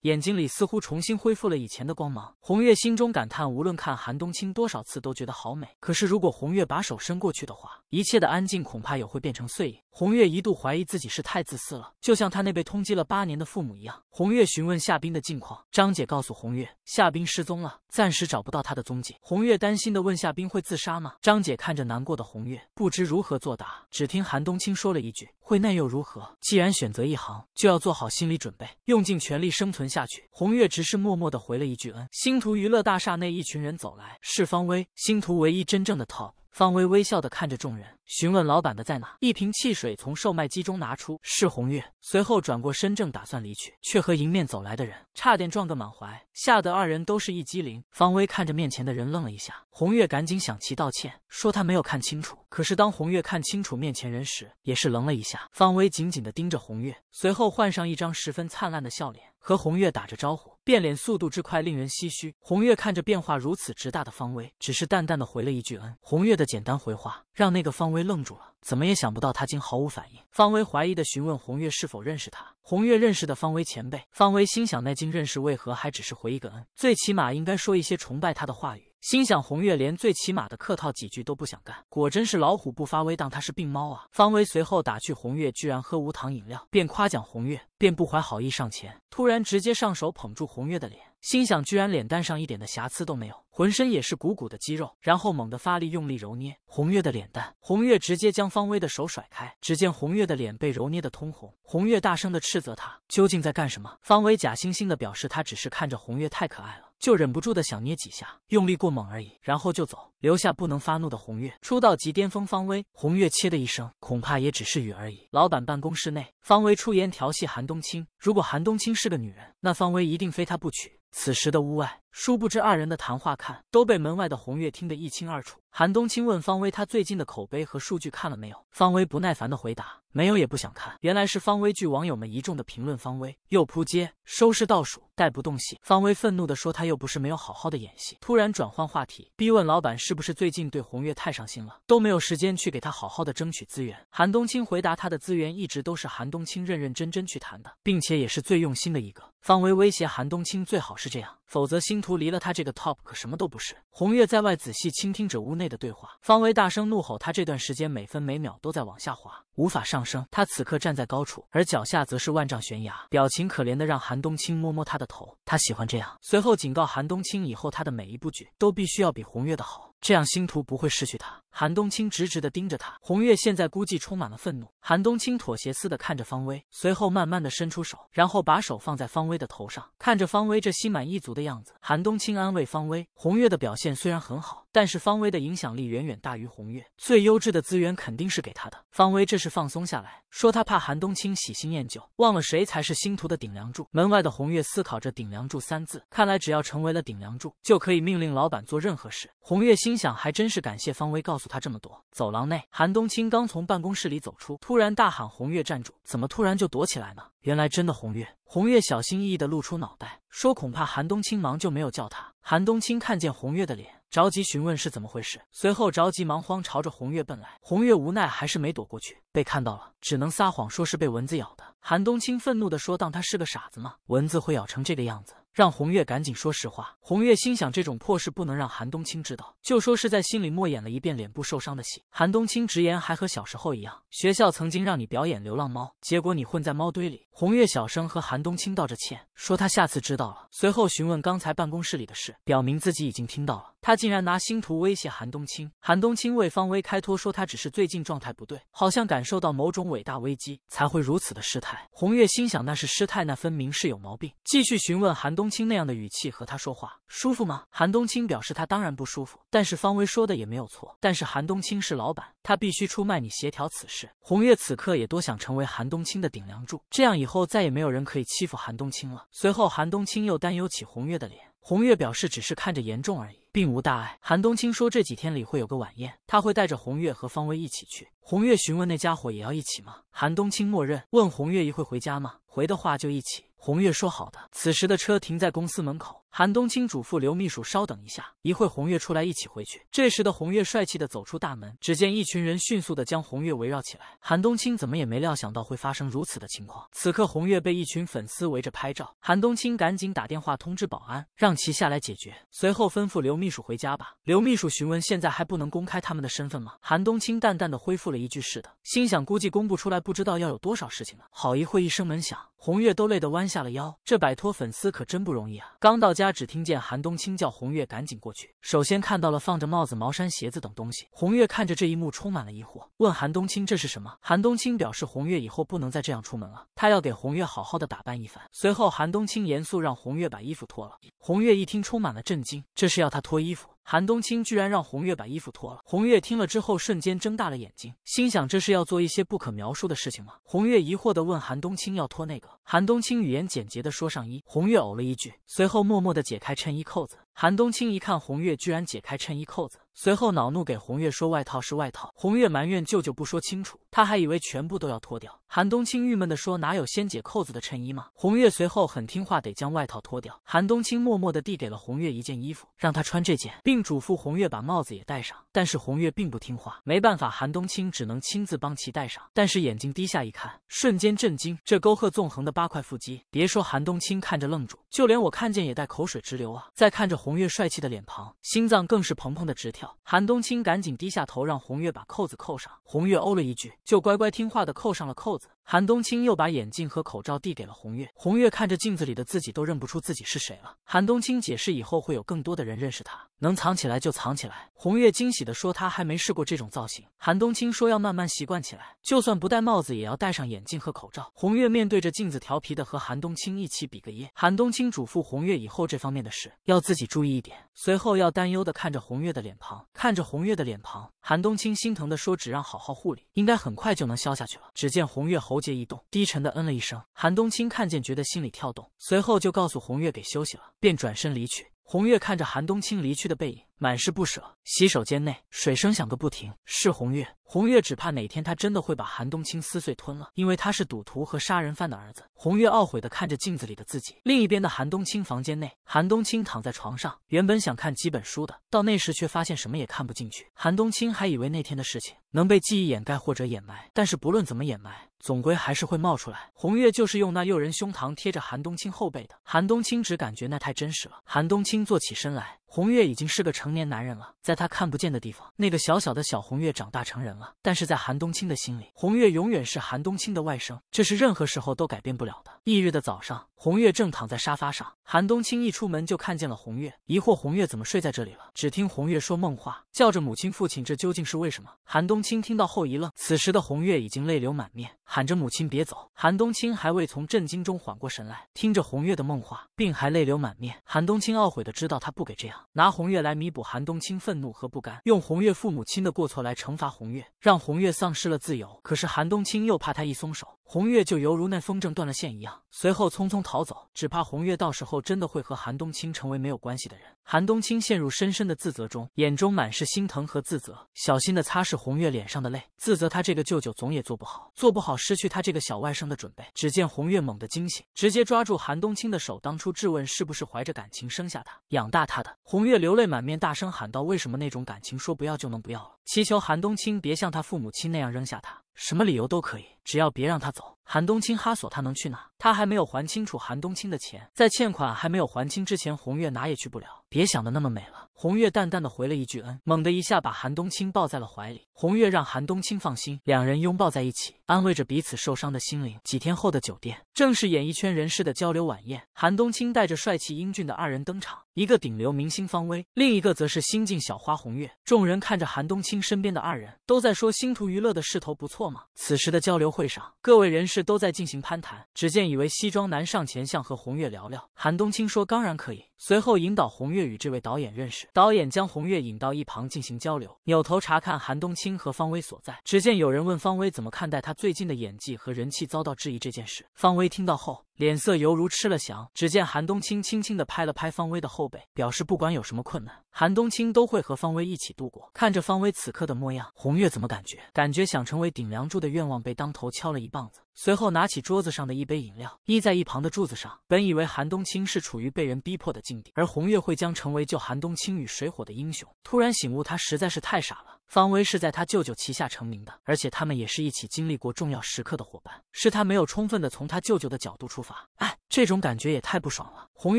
眼睛里似乎重新恢复了以前的光芒。红月心中感叹，无论看韩冬青多少次都觉得好美。可是如果红月把手伸过去的话，一切的安静恐怕也会变成碎影。红月一度怀疑自己是太自私了，就像他那被通缉了八年的父母一样。红月询问夏冰的近况，张姐告诉红月，夏冰失踪了，暂时找不到他的踪迹。红月担心的问夏冰会自杀吗？张姐看着难过的红月，不知如何作答。只听韩冬青说了一句：“会，那又如何？既然选择一行，就要做好心理准备，用尽全力生存下去。”红月只是默默的回了一句：“恩。”星途娱乐大厦内，一群人走来，是方威，星途唯一真正的 top。方薇微笑的看着众人，询问老板的在哪。一瓶汽水从售卖机中拿出，是红月。随后转过身，正打算离去，却和迎面走来的人差点撞个满怀，吓得二人都是一激灵。方薇看着面前的人愣了一下，红月赶紧向其道歉，说他没有看清楚。可是当红月看清楚面前人时，也是愣了一下。方薇紧紧的盯着红月，随后换上一张十分灿烂的笑脸，和红月打着招呼。变脸速度之快，令人唏嘘。红月看着变化如此之大的方威，只是淡淡的回了一句“恩”。红月的简单回话，让那个方威愣住了，怎么也想不到他竟毫无反应。方威怀疑的询问红月是否认识他，红月认识的方威前辈。方威心想那竟认识，为何还只是回一个恩？最起码应该说一些崇拜他的话语。心想红月连最起码的客套几句都不想干，果真是老虎不发威，当他是病猫啊！方威随后打趣红月居然喝无糖饮料，便夸奖红月，便不怀好意上前，突然直接上手捧住红月的脸，心想居然脸蛋上一点的瑕疵都没有，浑身也是鼓鼓的肌肉，然后猛地发力用力揉捏红月的脸蛋。红月直接将方威的手甩开，只见红月的脸被揉捏的通红，红月大声的斥责他究竟在干什么？方威假惺惺的表示他只是看着红月太可爱了。就忍不住的想捏几下，用力过猛而已，然后就走，留下不能发怒的红月。出道即巅峰，方威。红月切的一声，恐怕也只是雨而已。老板办公室内，方威出言调戏韩冬青。如果韩冬青是个女人，那方威一定非她不娶。此时的屋外。殊不知，二人的谈话看都被门外的红月听得一清二楚。韩冬青问方威：“他最近的口碑和数据看了没有？”方威不耐烦的回答：“没有，也不想看。”原来是方威据网友们一众的评论，方威又扑街，收视倒数，带不动戏。方威愤怒的说：“他又不是没有好好的演戏。”突然转换话题，逼问老板：“是不是最近对红月太上心了，都没有时间去给他好好的争取资源？”韩冬青回答：“他的资源一直都是韩冬青认认真真去谈的，并且也是最用心的一个。”方威威胁韩冬青：“最好是这样，否则心。”图离了他这个 top 可什么都不是。红月在外仔细倾听着屋内的对话，方威大声怒吼，他这段时间每分每秒都在往下滑，无法上升。他此刻站在高处，而脚下则是万丈悬崖，表情可怜的让韩冬青摸摸他的头，他喜欢这样。随后警告韩冬青，以后他的每一步剧都必须要比红月的好，这样星图不会失去他。韩冬青直直的盯着他，红月现在估计充满了愤怒。韩冬青妥协似的看着方威，随后慢慢的伸出手，然后把手放在方威的头上，看着方威这心满意足的样子，韩冬青安慰方威：“红月的表现虽然很好，但是方威的影响力远远大于红月，最优质的资源肯定是给他的。”方威这是放松下来，说他怕韩冬青喜新厌旧，忘了谁才是星图的顶梁柱。门外的红月思考着“顶梁柱”三字，看来只要成为了顶梁柱，就可以命令老板做任何事。红月心想，还真是感谢方威告诉。他这么多。走廊内，韩冬青刚从办公室里走出，突然大喊：“红月，站住！怎么突然就躲起来呢？”原来真的红月。红月小心翼翼地露出脑袋，说：“恐怕韩冬青忙就没有叫他。”韩冬青看见红月的脸，着急询问是怎么回事，随后着急忙慌朝着红月奔来。红月无奈，还是没躲过去，被看到了，只能撒谎说是被蚊子咬的。韩冬青愤怒地说：“当他是个傻子吗？蚊子会咬成这个样子？”让红月赶紧说实话。红月心想，这种破事不能让韩冬青知道，就说是在心里默演了一遍脸部受伤的戏。韩冬青直言，还和小时候一样，学校曾经让你表演流浪猫，结果你混在猫堆里。红月小声和韩冬青道着歉，说他下次知道了。随后询问刚才办公室里的事，表明自己已经听到了。他竟然拿星图威胁韩冬青，韩冬青为方威开脱，说他只是最近状态不对，好像感受到某种伟大危机才会如此的失态。红月心想，那是失态，那分明是有毛病。继续询问韩冬青那样的语气和他说话舒服吗？韩冬青表示他当然不舒服，但是方威说的也没有错。但是韩冬青是老板，他必须出卖你协调此事。红月此刻也多想成为韩冬青的顶梁柱，这样以后再也没有人可以欺负韩冬青了。随后韩冬青又担忧起红月的脸。红月表示只是看着严重而已，并无大碍。韩冬青说这几天里会有个晚宴，他会带着红月和方威一起去。红月询问那家伙也要一起吗？韩冬青默认。问红月一会回家吗？回的话就一起。红月说好的。此时的车停在公司门口。韩冬青嘱咐刘秘书稍等一下，一会红月出来一起回去。这时的红月帅气的走出大门，只见一群人迅速的将红月围绕起来。韩冬青怎么也没料想到会发生如此的情况。此刻红月被一群粉丝围着拍照，韩冬青赶紧打电话通知保安，让其下来解决。随后吩咐刘秘书回家吧。刘秘书询问现在还不能公开他们的身份吗？韩冬青淡淡的回复了一句是的，心想估计公布出来，不知道要有多少事情呢。好一会，一声门响。红月都累得弯下了腰，这摆脱粉丝可真不容易啊！刚到家，只听见韩冬青叫红月赶紧过去。首先看到了放着帽子、毛衫、鞋子等东西，红月看着这一幕，充满了疑惑，问韩冬青这是什么？韩冬青表示红月以后不能再这样出门了，他要给红月好好的打扮一番。随后韩冬青严肃让红月把衣服脱了，红月一听充满了震惊，这是要他脱衣服？韩冬青居然让红月把衣服脱了，红月听了之后瞬间睁大了眼睛，心想这是要做一些不可描述的事情吗？红月疑惑的问韩冬青要脱那个，韩冬青语言简洁的说上衣，红月呕了一句，随后默默的解开衬衣扣子。韩冬青一看红月居然解开衬衣扣子，随后恼怒给红月说：“外套是外套。”红月埋怨舅舅不说清楚，他还以为全部都要脱掉。韩冬青郁闷的说：“哪有先解扣子的衬衣吗？”红月随后很听话得将外套脱掉。韩冬青默默地递给了红月一件衣服，让他穿这件，并嘱咐红月把帽子也戴上。但是红月并不听话，没办法，韩冬青只能亲自帮其戴上。但是眼睛低下一看，瞬间震惊，这沟壑纵横的八块腹肌，别说韩冬青看着愣住，就连我看见也带口水直流啊！再看着。红月帅气的脸庞，心脏更是砰砰的直跳。韩冬青赶紧低下头，让红月把扣子扣上。红月哦了一句，就乖乖听话的扣上了扣子。韩冬青又把眼镜和口罩递给了红月，红月看着镜子里的自己，都认不出自己是谁了。韩冬青解释，以后会有更多的人认识他，能藏起来就藏起来。红月惊喜的说，她还没试过这种造型。韩冬青说要慢慢习惯起来，就算不戴帽子，也要戴上眼镜和口罩。红月面对着镜子，调皮的和韩冬青一起比个耶。韩冬青嘱咐红月，以后这方面的事要自己注意一点，随后要担忧的看着红月的脸庞，看着红月的脸庞，韩冬青心疼的说，只让好好护理，应该很快就能消下去了。只见红月红。喉结一动，低沉的嗯了一声。韩冬青看见，觉得心里跳动，随后就告诉红月给休息了，便转身离去。红月看着韩冬青离去的背。影，满是不舍。洗手间内水声响个不停，是红月。红月只怕哪天他真的会把韩冬青撕碎吞了，因为他是赌徒和杀人犯的儿子。红月懊悔的看着镜子里的自己。另一边的韩冬青房间内，韩冬青躺在床上，原本想看几本书的，到那时却发现什么也看不进去。韩冬青还以为那天的事情能被记忆掩盖或者掩埋，但是不论怎么掩埋，总归还是会冒出来。红月就是用那诱人胸膛贴着韩冬青后背的。韩冬青只感觉那太真实了。韩冬青坐起身来。红月已经是个成年男人了，在他看不见的地方，那个小小的小红月长大成人了。但是在韩冬青的心里，红月永远是韩冬青的外甥，这是任何时候都改变不了的。翌日的早上，红月正躺在沙发上，韩冬青一出门就看见了红月，疑惑红月怎么睡在这里了，只听红月说梦话，叫着母亲、父亲，这究竟是为什么？韩冬青听到后一愣，此时的红月已经泪流满面，喊着母亲别走。韩冬青还未从震惊中缓过神来，听着红月的梦话，并还泪流满面。韩冬青懊悔的知道他不给这样。拿红月来弥补韩冬青愤怒和不甘，用红月父母亲的过错来惩罚红月，让红月丧失了自由。可是韩冬青又怕他一松手。红月就犹如那风筝断了线一样，随后匆匆逃走，只怕红月到时候真的会和韩冬青成为没有关系的人。韩冬青陷入深深的自责中，眼中满是心疼和自责，小心的擦拭红月脸上的泪，自责他这个舅舅总也做不好，做不好失去他这个小外甥的准备。只见红月猛地惊醒，直接抓住韩冬青的手，当初质问是不是怀着感情生下他、养大他的。红月流泪满面，大声喊道：“为什么那种感情说不要就能不要了？”祈求韩冬青别像他父母亲那样扔下他。什么理由都可以，只要别让他走。韩冬青，哈索他能去哪？他还没有还清楚韩冬青的钱，在欠款还没有还清之前，红月哪也去不了。别想的那么美了。红月淡淡的回了一句“恩”，猛地一下把韩冬青抱在了怀里。红月让韩冬青放心，两人拥抱在一起，安慰着彼此受伤的心灵。几天后的酒店，正是演艺圈人士的交流晚宴。韩冬青带着帅气英俊的二人登场，一个顶流明星方威，另一个则是新晋小花红月。众人看着韩冬青身边的二人，都在说星途娱乐的势头不错嘛。此时的交流会上，各位人士。是都在进行攀谈，只见以为西装男上前向和红月聊聊。韩冬青说：“当然可以。”随后引导红月与这位导演认识。导演将红月引到一旁进行交流，扭头查看韩冬青和方威所在。只见有人问方威怎么看待他最近的演技和人气遭到质疑这件事。方威听到后，脸色犹如吃了翔。只见韩冬青轻轻的拍了拍方威的后背，表示不管有什么困难，韩冬青都会和方威一起度过。看着方威此刻的模样，红月怎么感觉？感觉想成为顶梁柱的愿望被当头敲了一棒子。随后拿起桌子上的一杯饮料，依在一旁的柱子上。本以为韩冬青是处于被人逼迫的境地，而红月会将成为救韩冬青与水火的英雄。突然醒悟，他实在是太傻了。方威是在他舅舅旗下成名的，而且他们也是一起经历过重要时刻的伙伴，是他没有充分的从他舅舅的角度出发。哎。这种感觉也太不爽了。红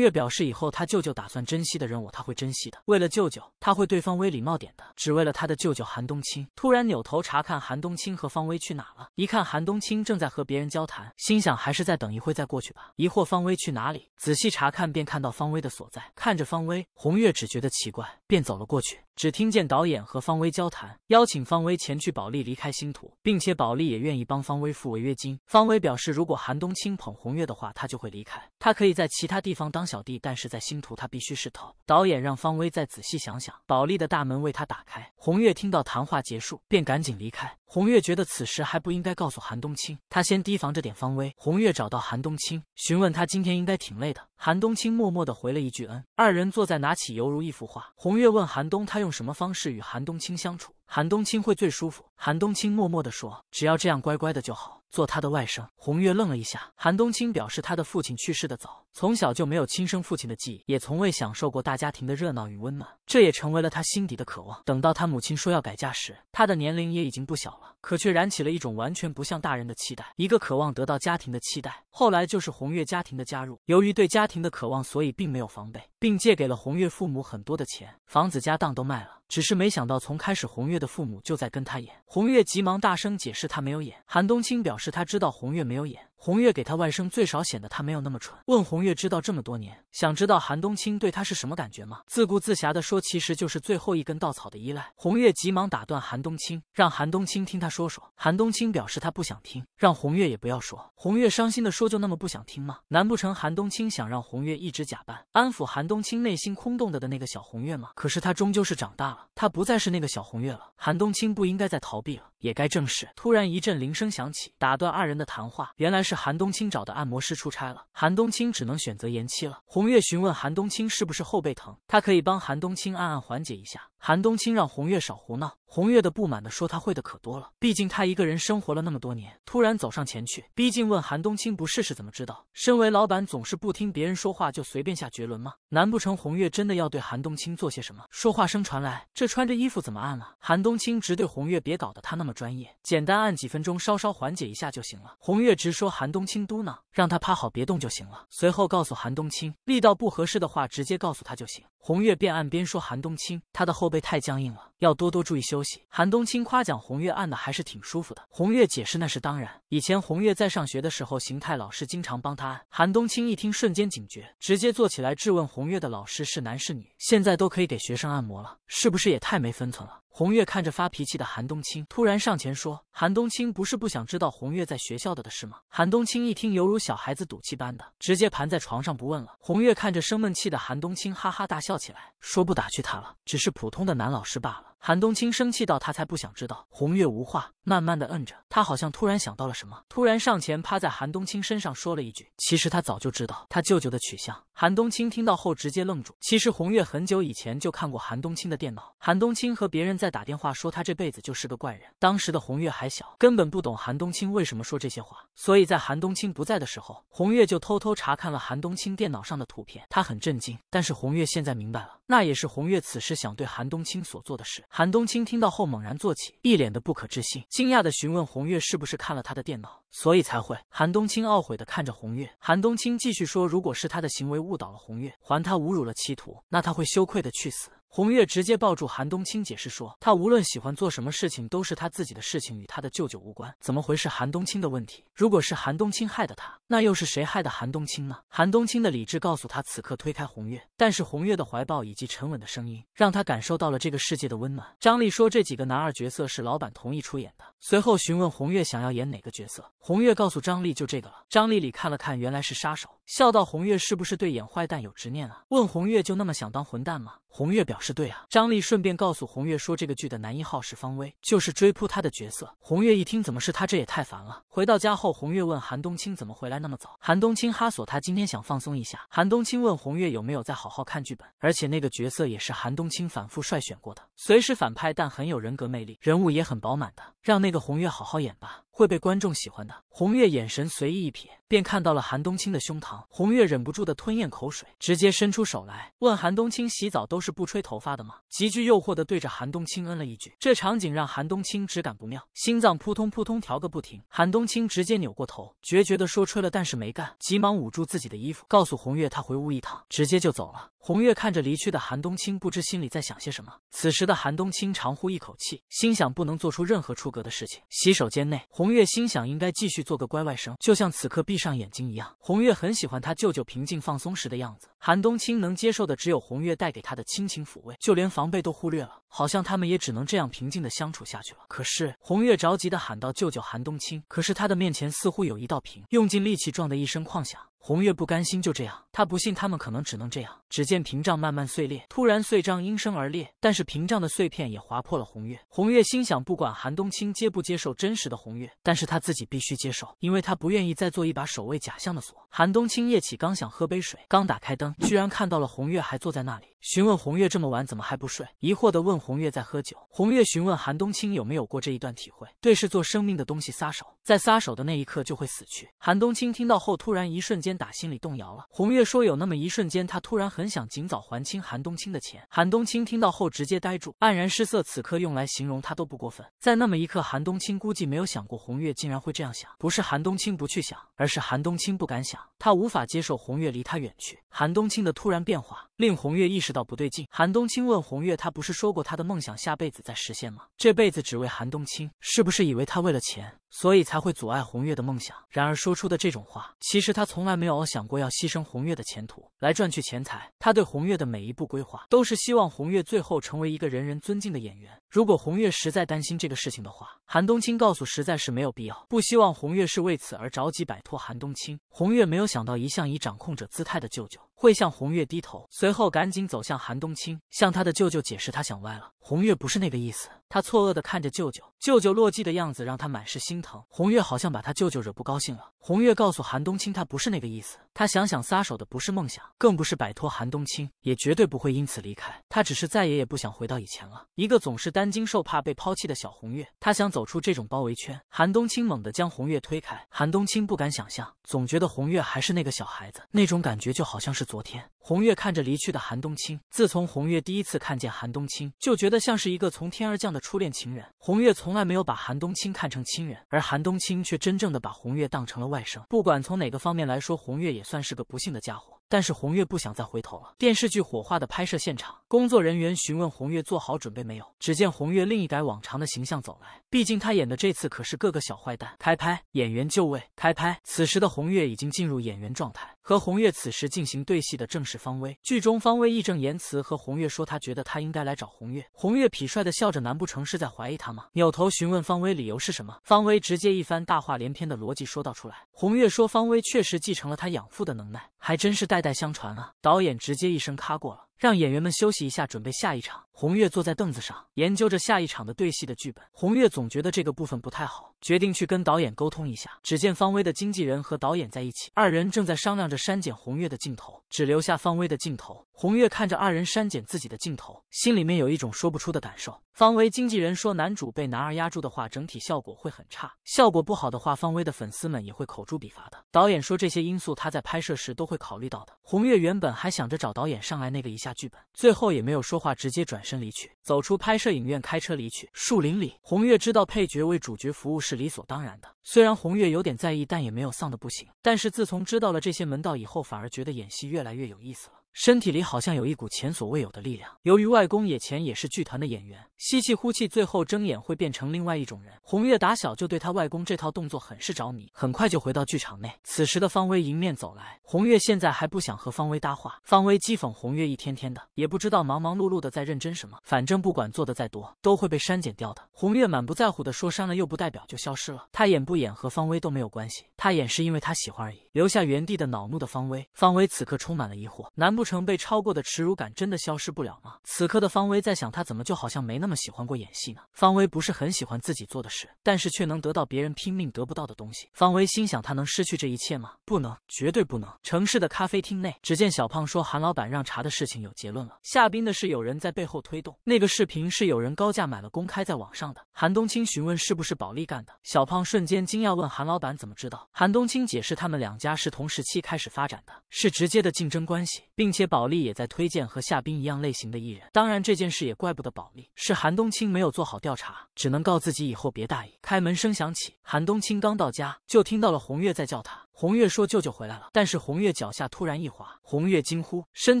月表示，以后他舅舅打算珍惜的人，我他会珍惜的。为了舅舅，他会对方威礼貌点的，只为了他的舅舅韩冬青。突然扭头查看韩冬青和方威去哪了，一看韩冬青正在和别人交谈，心想还是再等一会再过去吧。疑惑方威去哪里，仔细查看便看到方威的所在。看着方威，红月只觉得奇怪，便走了过去。只听见导演和方威交谈，邀请方威前去保利离开星途，并且保利也愿意帮方威付违约金。方威表示，如果韩冬青捧红月的话，他就会离。开，他可以在其他地方当小弟，但是在星途他必须是头。导演让方威再仔细想想。保利的大门为他打开。红月听到谈话结束，便赶紧离开。红月觉得此时还不应该告诉韩冬青，他先提防着点方威。红月找到韩冬青，询问他今天应该挺累的。韩冬青默默的回了一句嗯”。二人坐在，拿起犹如一幅画。红月问韩冬，他用什么方式与韩冬青相处？韩冬青会最舒服。韩冬青默默的说，只要这样乖乖的就好。做他的外甥，红月愣了一下。韩冬青表示，他的父亲去世的早，从小就没有亲生父亲的记忆，也从未享受过大家庭的热闹与温暖，这也成为了他心底的渴望。等到他母亲说要改嫁时，他的年龄也已经不小了，可却燃起了一种完全不像大人的期待，一个渴望得到家庭的期待。后来就是红月家庭的加入，由于对家庭的渴望，所以并没有防备，并借给了红月父母很多的钱，房子家当都卖了。只是没想到，从开始红月的父母就在跟他演。红月急忙大声解释，他没有演。韩冬青表示。是他知道红月没有眼。红月给他外甥最少显得他没有那么蠢。问红月知道这么多年，想知道韩冬青对他是什么感觉吗？自顾自暇的说，其实就是最后一根稻草的依赖。红月急忙打断韩冬青，让韩冬青听他说说。韩冬青表示他不想听，让红月也不要说。红月伤心的说，就那么不想听吗？难不成韩冬青想让红月一直假扮安抚韩冬青内心空洞的那个小红月吗？可是他终究是长大了，他不再是那个小红月了。韩冬青不应该再逃避了，也该正视。突然一阵铃声响起，打断二人的谈话。原来。是韩冬青找的按摩师出差了，韩冬青只能选择延期了。红月询问韩冬青是不是后背疼，他可以帮韩冬青暗暗缓解一下。韩冬青让红月少胡闹，红月的不满的说：“他会的可多了，毕竟他一个人生活了那么多年。”突然走上前去，逼近问韩冬青：“不试试怎么知道？身为老板总是不听别人说话就随便下绝伦吗？难不成红月真的要对韩冬青做些什么？”说话声传来，这穿着衣服怎么按了？韩冬青直对红月：“别搞得他那么专业，简单按几分钟，稍稍缓解一下就行了。”红月直说：“韩冬青嘟囔，让他趴好别动就行了。”随后告诉韩冬青：“力道不合适的话，直接告诉他就行。”红月边按边说：“韩冬青，他的后。”背。胃太僵硬了。要多多注意休息。韩冬青夸奖红月按的还是挺舒服的。红月解释那是当然，以前红月在上学的时候，邢态老师经常帮她按。韩冬青一听，瞬间警觉，直接坐起来质问红月的老师是男是女？现在都可以给学生按摩了，是不是也太没分寸了？红月看着发脾气的韩冬青，突然上前说：“韩冬青不是不想知道红月在学校的事吗？”韩冬青一听，犹如小孩子赌气般的，直接盘在床上不问了。红月看着生闷气的韩冬青，哈哈大笑起来，说不打趣他了，只是普通的男老师罢了。韩冬青生气到他才不想知道。”红月无话，慢慢的摁着他，好像突然想到了什么，突然上前趴在韩冬青身上说了一句：“其实他早就知道他舅舅的取向。”韩冬青听到后直接愣住。其实红月很久以前就看过韩冬青的电脑。韩冬青和别人在打电话说他这辈子就是个怪人。当时的红月还小，根本不懂韩冬青为什么说这些话，所以在韩冬青不在的时候，红月就偷偷查看了韩冬青电脑上的图片。他很震惊，但是红月现在明白了，那也是红月此时想对韩冬青所做的事。韩冬青听到后猛然坐起，一脸的不可置信，惊讶的询问红月是不是看了他的电脑，所以才会。韩冬青懊悔的看着红月。韩冬青继续说：“如果是他的行为误导了红月，还他侮辱了妻徒，那他会羞愧的去死。”红月直接抱住韩冬青，解释说，他无论喜欢做什么事情，都是他自己的事情，与他的舅舅无关。怎么回是韩冬青的问题，如果是韩冬青害的他，那又是谁害的韩冬青呢？韩冬青的理智告诉他，此刻推开红月，但是红月的怀抱以及沉稳的声音，让他感受到了这个世界的温暖。张丽说，这几个男二角色是老板同意出演的，随后询问红月想要演哪个角色，红月告诉张丽就这个了。张丽丽看了看，原来是杀手。笑道：“红月是不是对演坏蛋有执念啊？”问红月：“就那么想当混蛋吗？”红月表示：“对啊。”张力顺便告诉红月说：“这个剧的男一号是方威，就是追扑他的角色。”红月一听，怎么是他？这也太烦了。回到家后，红月问韩冬青：“怎么回来那么早？”韩冬青哈索他今天想放松一下。韩冬青问红月：“有没有在好好看剧本？而且那个角色也是韩冬青反复筛选过的，虽是反派，但很有人格魅力，人物也很饱满的，让那个红月好好演吧。”会被观众喜欢的。红月眼神随意一瞥，便看到了韩冬青的胸膛。红月忍不住的吞咽口水，直接伸出手来，问韩冬青：“洗澡都是不吹头发的吗？”极具诱惑的对着韩冬青嗯了一句。这场景让韩冬青只感不妙，心脏扑通扑通调个不停。韩冬青直接扭过头，决绝的说：“吹了，但是没干。”急忙捂住自己的衣服，告诉红月他回屋一趟，直接就走了。红月看着离去的韩冬青，不知心里在想些什么。此时的韩冬青长呼一口气，心想不能做出任何出格的事情。洗手间内，红。红月心想，应该继续做个乖外甥，就像此刻闭上眼睛一样。红月很喜欢他舅舅平静放松时的样子。韩冬青能接受的只有红月带给他的亲情抚慰，就连防备都忽略了，好像他们也只能这样平静的相处下去了。可是红月着急的喊道：“舅舅韩冬青！”可是他的面前似乎有一道屏，用尽力气撞的一声哐响。红月不甘心就这样，他不信他们可能只能这样。只见屏障慢慢碎裂，突然碎障应声而裂，但是屏障的碎片也划破了红月。红月心想，不管韩冬青接不接受真实的红月，但是他自己必须接受，因为他不愿意再做一把守卫假象的锁。韩冬青夜起刚想喝杯水，刚打开灯，居然看到了红月还坐在那里。询问红月这么晚怎么还不睡？疑惑的问红月在喝酒。红月询问韩冬青有没有过这一段体会。对视做生命的东西撒手，在撒手的那一刻就会死去。韩冬青听到后，突然一瞬间打心里动摇了。红月说有那么一瞬间，他突然很想尽早还清韩冬青的钱。韩冬青听到后直接呆住，黯然失色。此刻用来形容他都不过分。在那么一刻，韩冬青估计没有想过红月竟然会这样想。不是韩冬青不去想，而是韩冬青不敢想。他无法接受红月离他远去。韩冬青的突然变化。令红月意识到不对劲，韩冬青问红月：“他不是说过他的梦想下辈子再实现吗？这辈子只为韩冬青，是不是以为他为了钱，所以才会阻碍红月的梦想？然而说出的这种话，其实他从来没有想过要牺牲红月的前途来赚取钱财。他对红月的每一步规划，都是希望红月最后成为一个人人尊敬的演员。如果红月实在担心这个事情的话，韩冬青告诉实在是没有必要，不希望红月是为此而着急摆脱韩冬青。红月没有想到，一向以掌控者姿态的舅舅。”会向红月低头，随后赶紧走向韩冬青，向他的舅舅解释他想歪了，红月不是那个意思。他错愕的看着舅舅，舅舅落寂的样子让他满是心疼。红月好像把他舅舅惹不高兴了。红月告诉韩冬青，他不是那个意思，他想想撒手的不是梦想，更不是摆脱韩冬青，也绝对不会因此离开。他只是再也也不想回到以前了。一个总是担惊受怕被抛弃的小红月，他想走出这种包围圈。韩冬青猛地将红月推开，韩冬青不敢想象，总觉得红月还是那个小孩子，那种感觉就好像是。昨天，红月看着离去的韩冬青。自从红月第一次看见韩冬青，就觉得像是一个从天而降的初恋情人。红月从来没有把韩冬青看成亲人，而韩冬青却真正的把红月当成了外甥。不管从哪个方面来说，红月也算是个不幸的家伙。但是红月不想再回头了。电视剧《火化》的拍摄现场，工作人员询问红月做好准备没有。只见红月另一改往常的形象走来，毕竟他演的这次可是各个小坏蛋。开拍，演员就位，开拍。此时的红月已经进入演员状态。和红月此时进行对戏的正是方威。剧中，方威义正言辞和红月说，他觉得他应该来找红月。红月痞帅的笑着，难不成是在怀疑他吗？扭头询问方威理由是什么。方威直接一番大话连篇的逻辑说道出来。红月说，方威确实继承了他养父的能耐，还真是代代相传啊。导演直接一声咔过了。让演员们休息一下，准备下一场。红月坐在凳子上，研究着下一场的对戏的剧本。红月总觉得这个部分不太好，决定去跟导演沟通一下。只见方威的经纪人和导演在一起，二人正在商量着删减红月的镜头，只留下方威的镜头。红月看着二人删减自己的镜头，心里面有一种说不出的感受。方威经纪人说：“男主被男二压住的话，整体效果会很差。效果不好的话，方威的粉丝们也会口诛笔伐的。”导演说：“这些因素他在拍摄时都会考虑到的。”红月原本还想着找导演上来那个一下。剧本最后也没有说话，直接转身离去，走出拍摄影院，开车离去。树林里，红月知道配角为主角服务是理所当然的，虽然红月有点在意，但也没有丧的不行。但是自从知道了这些门道以后，反而觉得演戏越来越有意思了。身体里好像有一股前所未有的力量。由于外公以前也是剧团的演员，吸气、呼气，最后睁眼会变成另外一种人。红月打小就对他外公这套动作很是着迷，很快就回到剧场内。此时的方威迎面走来，红月现在还不想和方威搭话。方威讥讽红月一天天的，也不知道忙忙碌碌的在认真什么，反正不管做的再多，都会被删减掉的。红月满不在乎的说：“删了又不代表就消失了，他演不演和方威都没有关系，他演是因为他喜欢而已。”留下原地的恼怒的方威，方威此刻充满了疑惑，难不？成被超过的耻辱感真的消失不了吗？此刻的方威在想，他怎么就好像没那么喜欢过演戏呢？方威不是很喜欢自己做的事，但是却能得到别人拼命得不到的东西。方威心想，他能失去这一切吗？不能，绝对不能！城市的咖啡厅内，只见小胖说：“韩老板让查的事情有结论了，夏冰的事有人在背后推动，那个视频是有人高价买了公开在网上的。”韩冬青询问是不是保利干的，小胖瞬间惊讶问：“韩老板怎么知道？”韩冬青解释：“他们两家是同时期开始发展的，是直接的竞争关系，并。”且宝莉也在推荐和夏冰一样类型的艺人，当然这件事也怪不得宝莉，是韩冬青没有做好调查，只能告自己以后别大意。开门声响起，韩冬青刚到家就听到了红月在叫他。红月说：“舅舅回来了。”但是红月脚下突然一滑，红月惊呼，身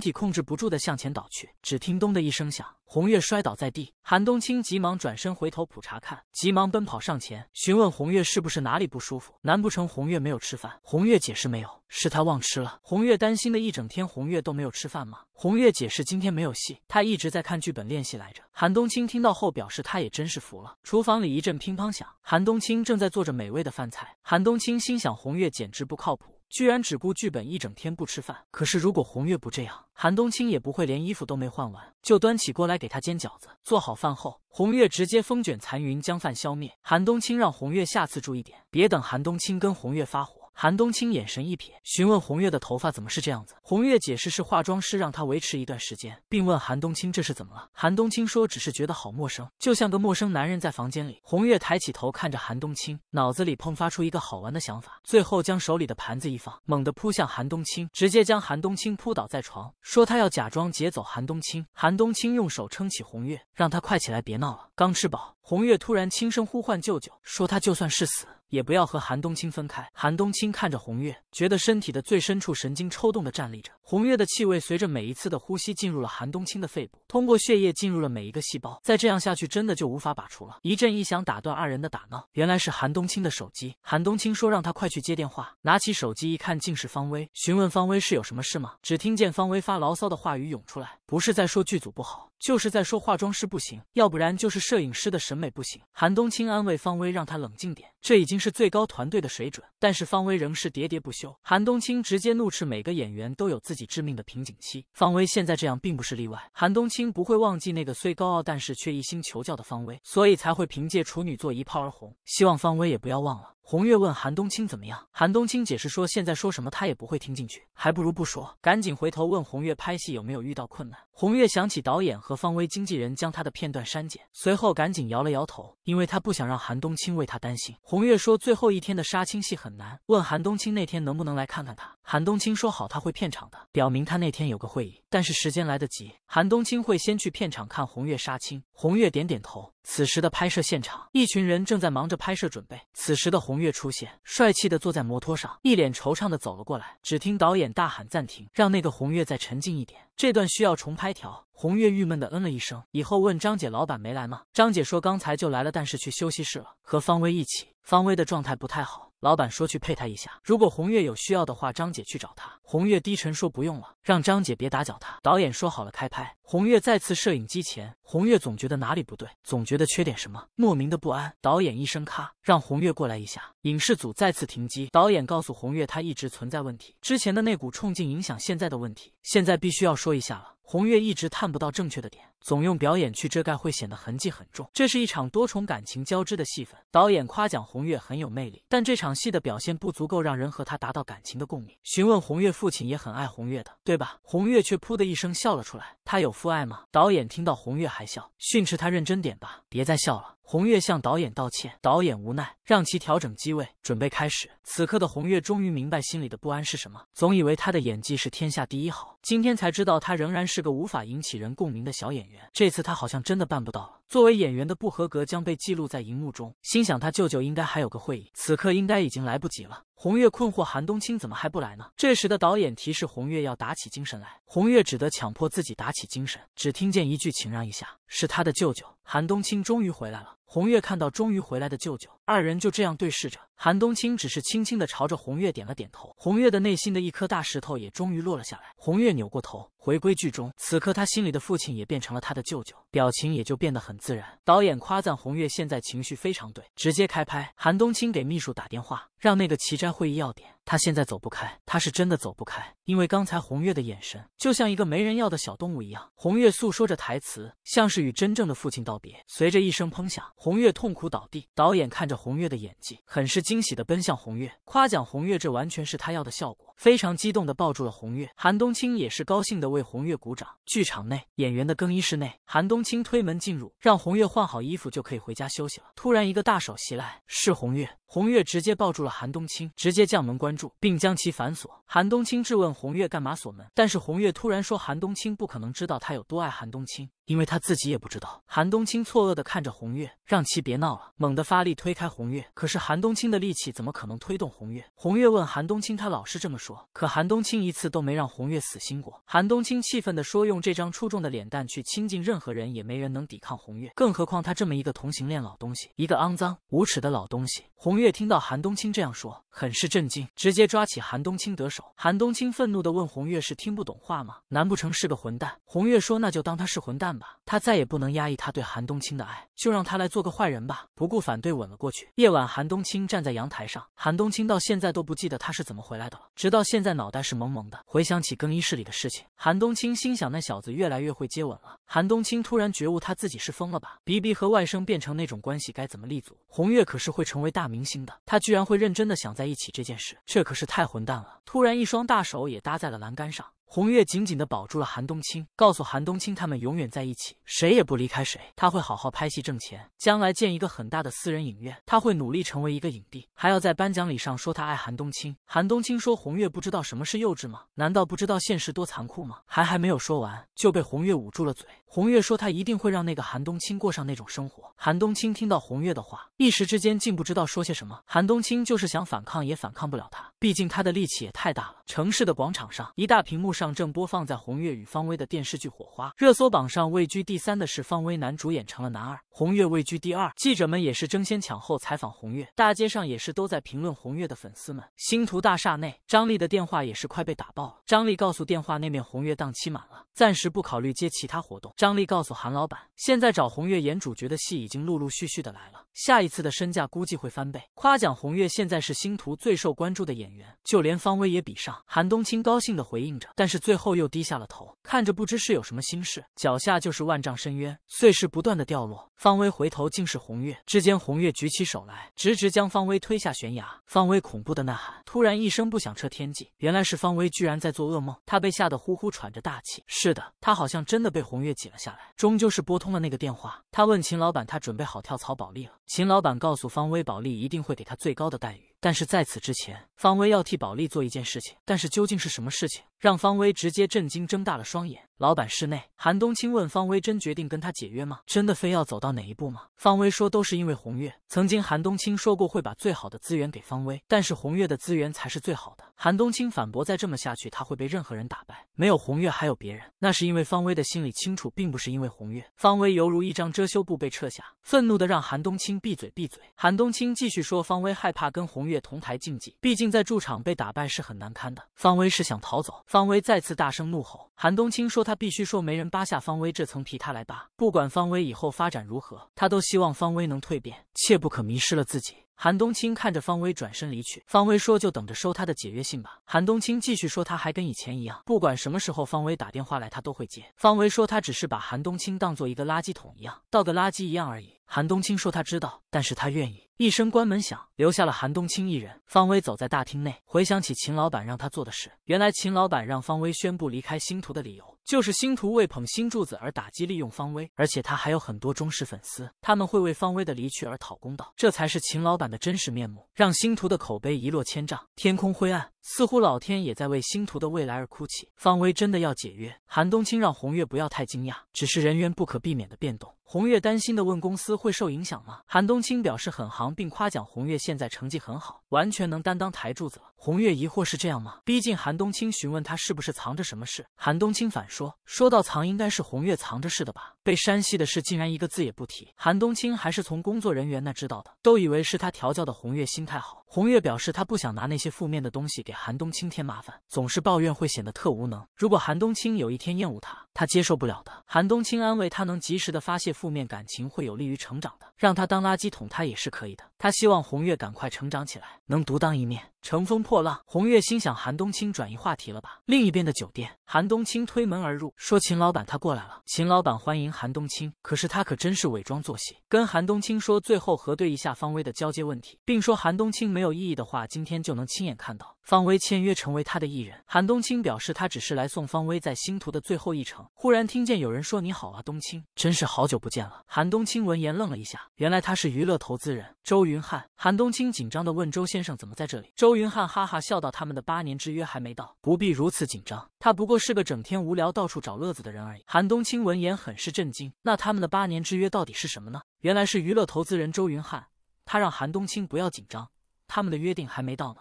体控制不住的向前倒去。只听“咚”的一声响，红月摔倒在地。韩冬青急忙转身回头普查看，急忙奔跑上前询问红月是不是哪里不舒服？难不成红月没有吃饭？红月解释没有，是他忘吃了。红月担心的一整天，红月都没有吃饭吗？红月解释，今天没有戏，她一直在看剧本练习来着。韩冬青听到后表示，他也真是服了。厨房里一阵乒乓响，韩冬青正在做着美味的饭菜。韩冬青心想，红月简直不靠谱，居然只顾剧本一整天不吃饭。可是如果红月不这样，韩冬青也不会连衣服都没换完就端起锅来给他煎饺子。做好饭后，红月直接风卷残云将饭消灭。韩冬青让红月下次注意点，别等韩冬青跟红月发火。韩冬青眼神一瞥，询问红月的头发怎么是这样子。红月解释是化妆师让她维持一段时间，并问韩冬青这是怎么了。韩冬青说只是觉得好陌生，就像个陌生男人在房间里。红月抬起头看着韩冬青，脑子里迸发出一个好玩的想法，最后将手里的盘子一放，猛地扑向韩冬青，直接将韩冬青扑倒在床，说他要假装劫走韩冬青。韩冬青用手撑起红月，让他快起来，别闹了。刚吃饱。红月突然轻声呼唤舅舅，说他就算是死，也不要和韩冬青分开。韩冬青看着红月，觉得身体的最深处神经抽动的站立着。红月的气味随着每一次的呼吸进入了韩冬青的肺部，通过血液进入了每一个细胞。再这样下去，真的就无法把除了。一阵异响打断二人的打闹，原来是韩冬青的手机。韩冬青说让他快去接电话。拿起手机一看，竟是方薇，询问方薇是有什么事吗？只听见方薇发牢骚的话语涌出来，不是在说剧组不好，就是在说化妆师不行，要不然就是摄影师的神。审美不行，韩冬青安慰方薇，让她冷静点。这已经是最高团队的水准，但是方威仍是喋喋不休。韩冬青直接怒斥每个演员都有自己致命的瓶颈期，方威现在这样并不是例外。韩冬青不会忘记那个虽高傲但是却一心求教的方威，所以才会凭借处女座一炮而红。希望方威也不要忘了。红月问韩冬青怎么样，韩冬青解释说现在说什么他也不会听进去，还不如不说。赶紧回头问红月拍戏有没有遇到困难。红月想起导演和方威经纪人将他的片段删减，随后赶紧摇了摇头，因为他不想让韩冬青为他担心。红月说：“最后一天的杀青戏很难。”问韩冬青那天能不能来看看他。韩冬青说：“好，他会片场的，表明他那天有个会议，但是时间来得及，韩冬青会先去片场看红月杀青。”红月点点头。此时的拍摄现场，一群人正在忙着拍摄准备。此时的红月出现，帅气的坐在摩托上，一脸惆怅的走了过来。只听导演大喊暂停，让那个红月再沉静一点，这段需要重拍。条红月郁闷的嗯了一声。以后问张姐，老板没来吗？张姐说刚才就来了，但是去休息室了，和方威一起。方威的状态不太好。老板说去配他一下，如果红月有需要的话，张姐去找他。红月低沉说不用了，让张姐别打搅他。导演说好了开拍。红月再次摄影机前，红月总觉得哪里不对，总觉得缺点什么，莫名的不安。导演一声咔，让红月过来一下。影视组再次停机。导演告诉红月，他一直存在问题，之前的那股冲劲影响现在的问题，现在必须要说一下了。红月一直探不到正确的点。总用表演去遮盖，会显得痕迹很重。这是一场多重感情交织的戏份。导演夸奖红月很有魅力，但这场戏的表现不足够让人和他达到感情的共鸣。询问红月，父亲也很爱红月的，对吧？红月却噗的一声笑了出来。他有父爱吗？导演听到红月还笑，训斥他认真点吧，别再笑了。红月向导演道歉，导演无奈让其调整机位，准备开始。此刻的红月终于明白心里的不安是什么，总以为他的演技是天下第一好，今天才知道他仍然是个无法引起人共鸣的小演员。这次他好像真的办不到了。作为演员的不合格将被记录在荧幕中。心想他舅舅应该还有个会议，此刻应该已经来不及了。红月困惑，韩冬青怎么还不来呢？这时的导演提示红月要打起精神来，红月只得强迫自己打起精神。只听见一句“请让一下”，是他的舅舅韩冬青终于回来了。红月看到终于回来的舅舅，二人就这样对视着。韩冬青只是轻轻的朝着红月点了点头，红月的内心的一颗大石头也终于落了下来。红月扭过头，回归剧中。此刻他心里的父亲也变成了他的舅舅，表情也就变得很自然。导演夸赞红月现在情绪非常对，直接开拍。韩冬青给秘书打电话。让那个奇斋会议要点，他现在走不开，他是真的走不开，因为刚才红月的眼神就像一个没人要的小动物一样。红月诉说着台词，像是与真正的父亲道别。随着一声砰响，红月痛苦倒地。导演看着红月的演技，很是惊喜的奔向红月，夸奖红月，这完全是他要的效果。非常激动的抱住了红月，韩冬青也是高兴的为红月鼓掌。剧场内，演员的更衣室内，韩冬青推门进入，让红月换好衣服就可以回家休息了。突然一个大手袭来，是红月，红月直接抱住了韩冬青，直接将门关住，并将其反锁。韩冬青质问红月干嘛锁门，但是红月突然说韩冬青不可能知道他有多爱韩冬青。因为他自己也不知道。韩冬青错愕的看着红月，让其别闹了，猛地发力推开红月。可是韩冬青的力气怎么可能推动红月？红月问韩冬青，他老是这么说，可韩冬青一次都没让红月死心过。韩冬青气愤的说，用这张出众的脸蛋去亲近任何人，也没人能抵抗红月，更何况他这么一个同性恋老东西，一个肮脏无耻的老东西。红月听到韩冬青这样说，很是震惊，直接抓起韩冬青得手。韩冬青愤怒的问红月，是听不懂话吗？难不成是个混蛋？红月说，那就当他是混蛋。他再也不能压抑他对韩冬青的爱，就让他来做个坏人吧。不顾反对，吻了过去。夜晚，韩冬青站在阳台上。韩冬青到现在都不记得他是怎么回来的了，直到现在脑袋是蒙蒙的。回想起更衣室里的事情，韩冬青心想，那小子越来越会接吻了。韩冬青突然觉悟，他自己是疯了吧？比比和外甥变成那种关系，该怎么立足？红月可是会成为大明星的，他居然会认真的想在一起这件事，这可是太混蛋了。突然，一双大手也搭在了栏杆上。红月紧紧地保住了韩冬青，告诉韩冬青他们永远在一起，谁也不离开谁。他会好好拍戏挣钱，将来建一个很大的私人影院。他会努力成为一个影帝，还要在颁奖礼上说他爱韩冬青。韩冬青说：“红月不知道什么是幼稚吗？难道不知道现实多残酷吗？”还还没有说完，就被红月捂住了嘴。红月说：“他一定会让那个韩冬青过上那种生活。”韩冬青听到红月的话，一时之间竟不知道说些什么。韩冬青就是想反抗，也反抗不了他，毕竟他的力气也太大了。城市的广场上，一大屏幕上。正播放在红月与方威的电视剧《火花》，热搜榜上位居第三的是方威，男主演成了男二，红月位居第二。记者们也是争先抢后采访红月，大街上也是都在评论红月的粉丝们。星途大厦内，张丽的电话也是快被打爆了。张丽告诉电话那面，红月档期满了，暂时不考虑接其他活动。张丽告诉韩老板，现在找红月演主角的戏已经陆陆续续的来了，下一次的身价估计会翻倍。夸奖红月现在是星途最受关注的演员，就连方威也比上。韩冬青高兴的回应着，但。但是最后又低下了头，看着不知是有什么心事。脚下就是万丈深渊，碎石不断的掉落。方威回头，竟是红月之间，红月举起手来，直直将方威推下悬崖。方威恐怖的呐喊，突然一声不响彻天际。原来是方威居然在做噩梦，他被吓得呼呼喘着大气。是的，他好像真的被红月挤了下来。终究是拨通了那个电话，他问秦老板，他准备好跳槽宝利了。秦老板告诉方威，宝利一定会给他最高的待遇，但是在此之前，方威要替宝利做一件事情。但是究竟是什么事情？让方威直接震惊，睁大了双眼。老板室内，韩冬青问方威：“真决定跟他解约吗？真的非要走到哪一步吗？”方威说：“都是因为红月。曾经韩冬青说过会把最好的资源给方威，但是红月的资源才是最好的。”韩冬青反驳：“再这么下去，他会被任何人打败。没有红月，还有别人。那是因为方威的心里清楚，并不是因为红月。”方威犹如一张遮羞布被撤下，愤怒的让韩冬青闭嘴闭嘴。韩冬青继续说：“方威害怕跟红月同台竞技，毕竟在驻场被打败是很难堪的。方威是想逃走。”方威再次大声怒吼，韩冬青说他必须说没人扒下方威这层皮，他来扒。不管方威以后发展如何，他都希望方威能蜕变，切不可迷失了自己。韩冬青看着方威转身离去，方威说就等着收他的解约信吧。韩冬青继续说他还跟以前一样，不管什么时候方威打电话来，他都会接。方威说他只是把韩冬青当做一个垃圾桶一样，倒个垃圾一样而已。韩冬青说：“他知道，但是他愿意。”一声关门响，留下了韩冬青一人。方威走在大厅内，回想起秦老板让他做的事。原来，秦老板让方威宣布离开星图的理由，就是星图为捧新柱子而打击利用方威，而且他还有很多忠实粉丝，他们会为方威的离去而讨公道。这才是秦老板的真实面目，让星图的口碑一落千丈。天空灰暗。似乎老天也在为星途的未来而哭泣。方威真的要解约？韩冬青让红月不要太惊讶，只是人员不可避免的变动。红月担心的问：“公司会受影响吗？”韩冬青表示很行，并夸奖红月现在成绩很好，完全能担当台柱子了。红月疑惑：“是这样吗？”逼近韩冬青询问他是不是藏着什么事。韩冬青反说：“说到藏，应该是红月藏着似的吧？被山西的事竟然一个字也不提。”韩冬青还是从工作人员那知道的，都以为是他调教的红月心态好。红月表示他不想拿那些负面的东西给。韩冬青添麻烦，总是抱怨会显得特无能。如果韩冬青有一天厌恶他，他接受不了的。韩冬青安慰他，能及时的发泄负面感情，会有利于成长的。让他当垃圾桶，他也是可以的。他希望红月赶快成长起来，能独当一面，乘风破浪。红月心想，韩冬青转移话题了吧？另一边的酒店，韩冬青推门而入，说：“秦老板，他过来了。”秦老板欢迎韩冬青，可是他可真是伪装作戏，跟韩冬青说最后核对一下方威的交接问题，并说韩冬青没有异议的话，今天就能亲眼看到。方威签约成为他的艺人。韩冬青表示，他只是来送方威在星途的最后一程。忽然听见有人说：“你好啊，冬青，真是好久不见了。”韩冬青闻言愣了一下，原来他是娱乐投资人周云汉。韩冬青紧张的问：“周先生怎么在这里？”周云汉哈哈笑道：“他们的八年之约还没到，不必如此紧张。他不过是个整天无聊到处找乐子的人而已。”韩冬青闻言很是震惊：“那他们的八年之约到底是什么呢？”原来是娱乐投资人周云汉，他让韩冬青不要紧张，他们的约定还没到呢。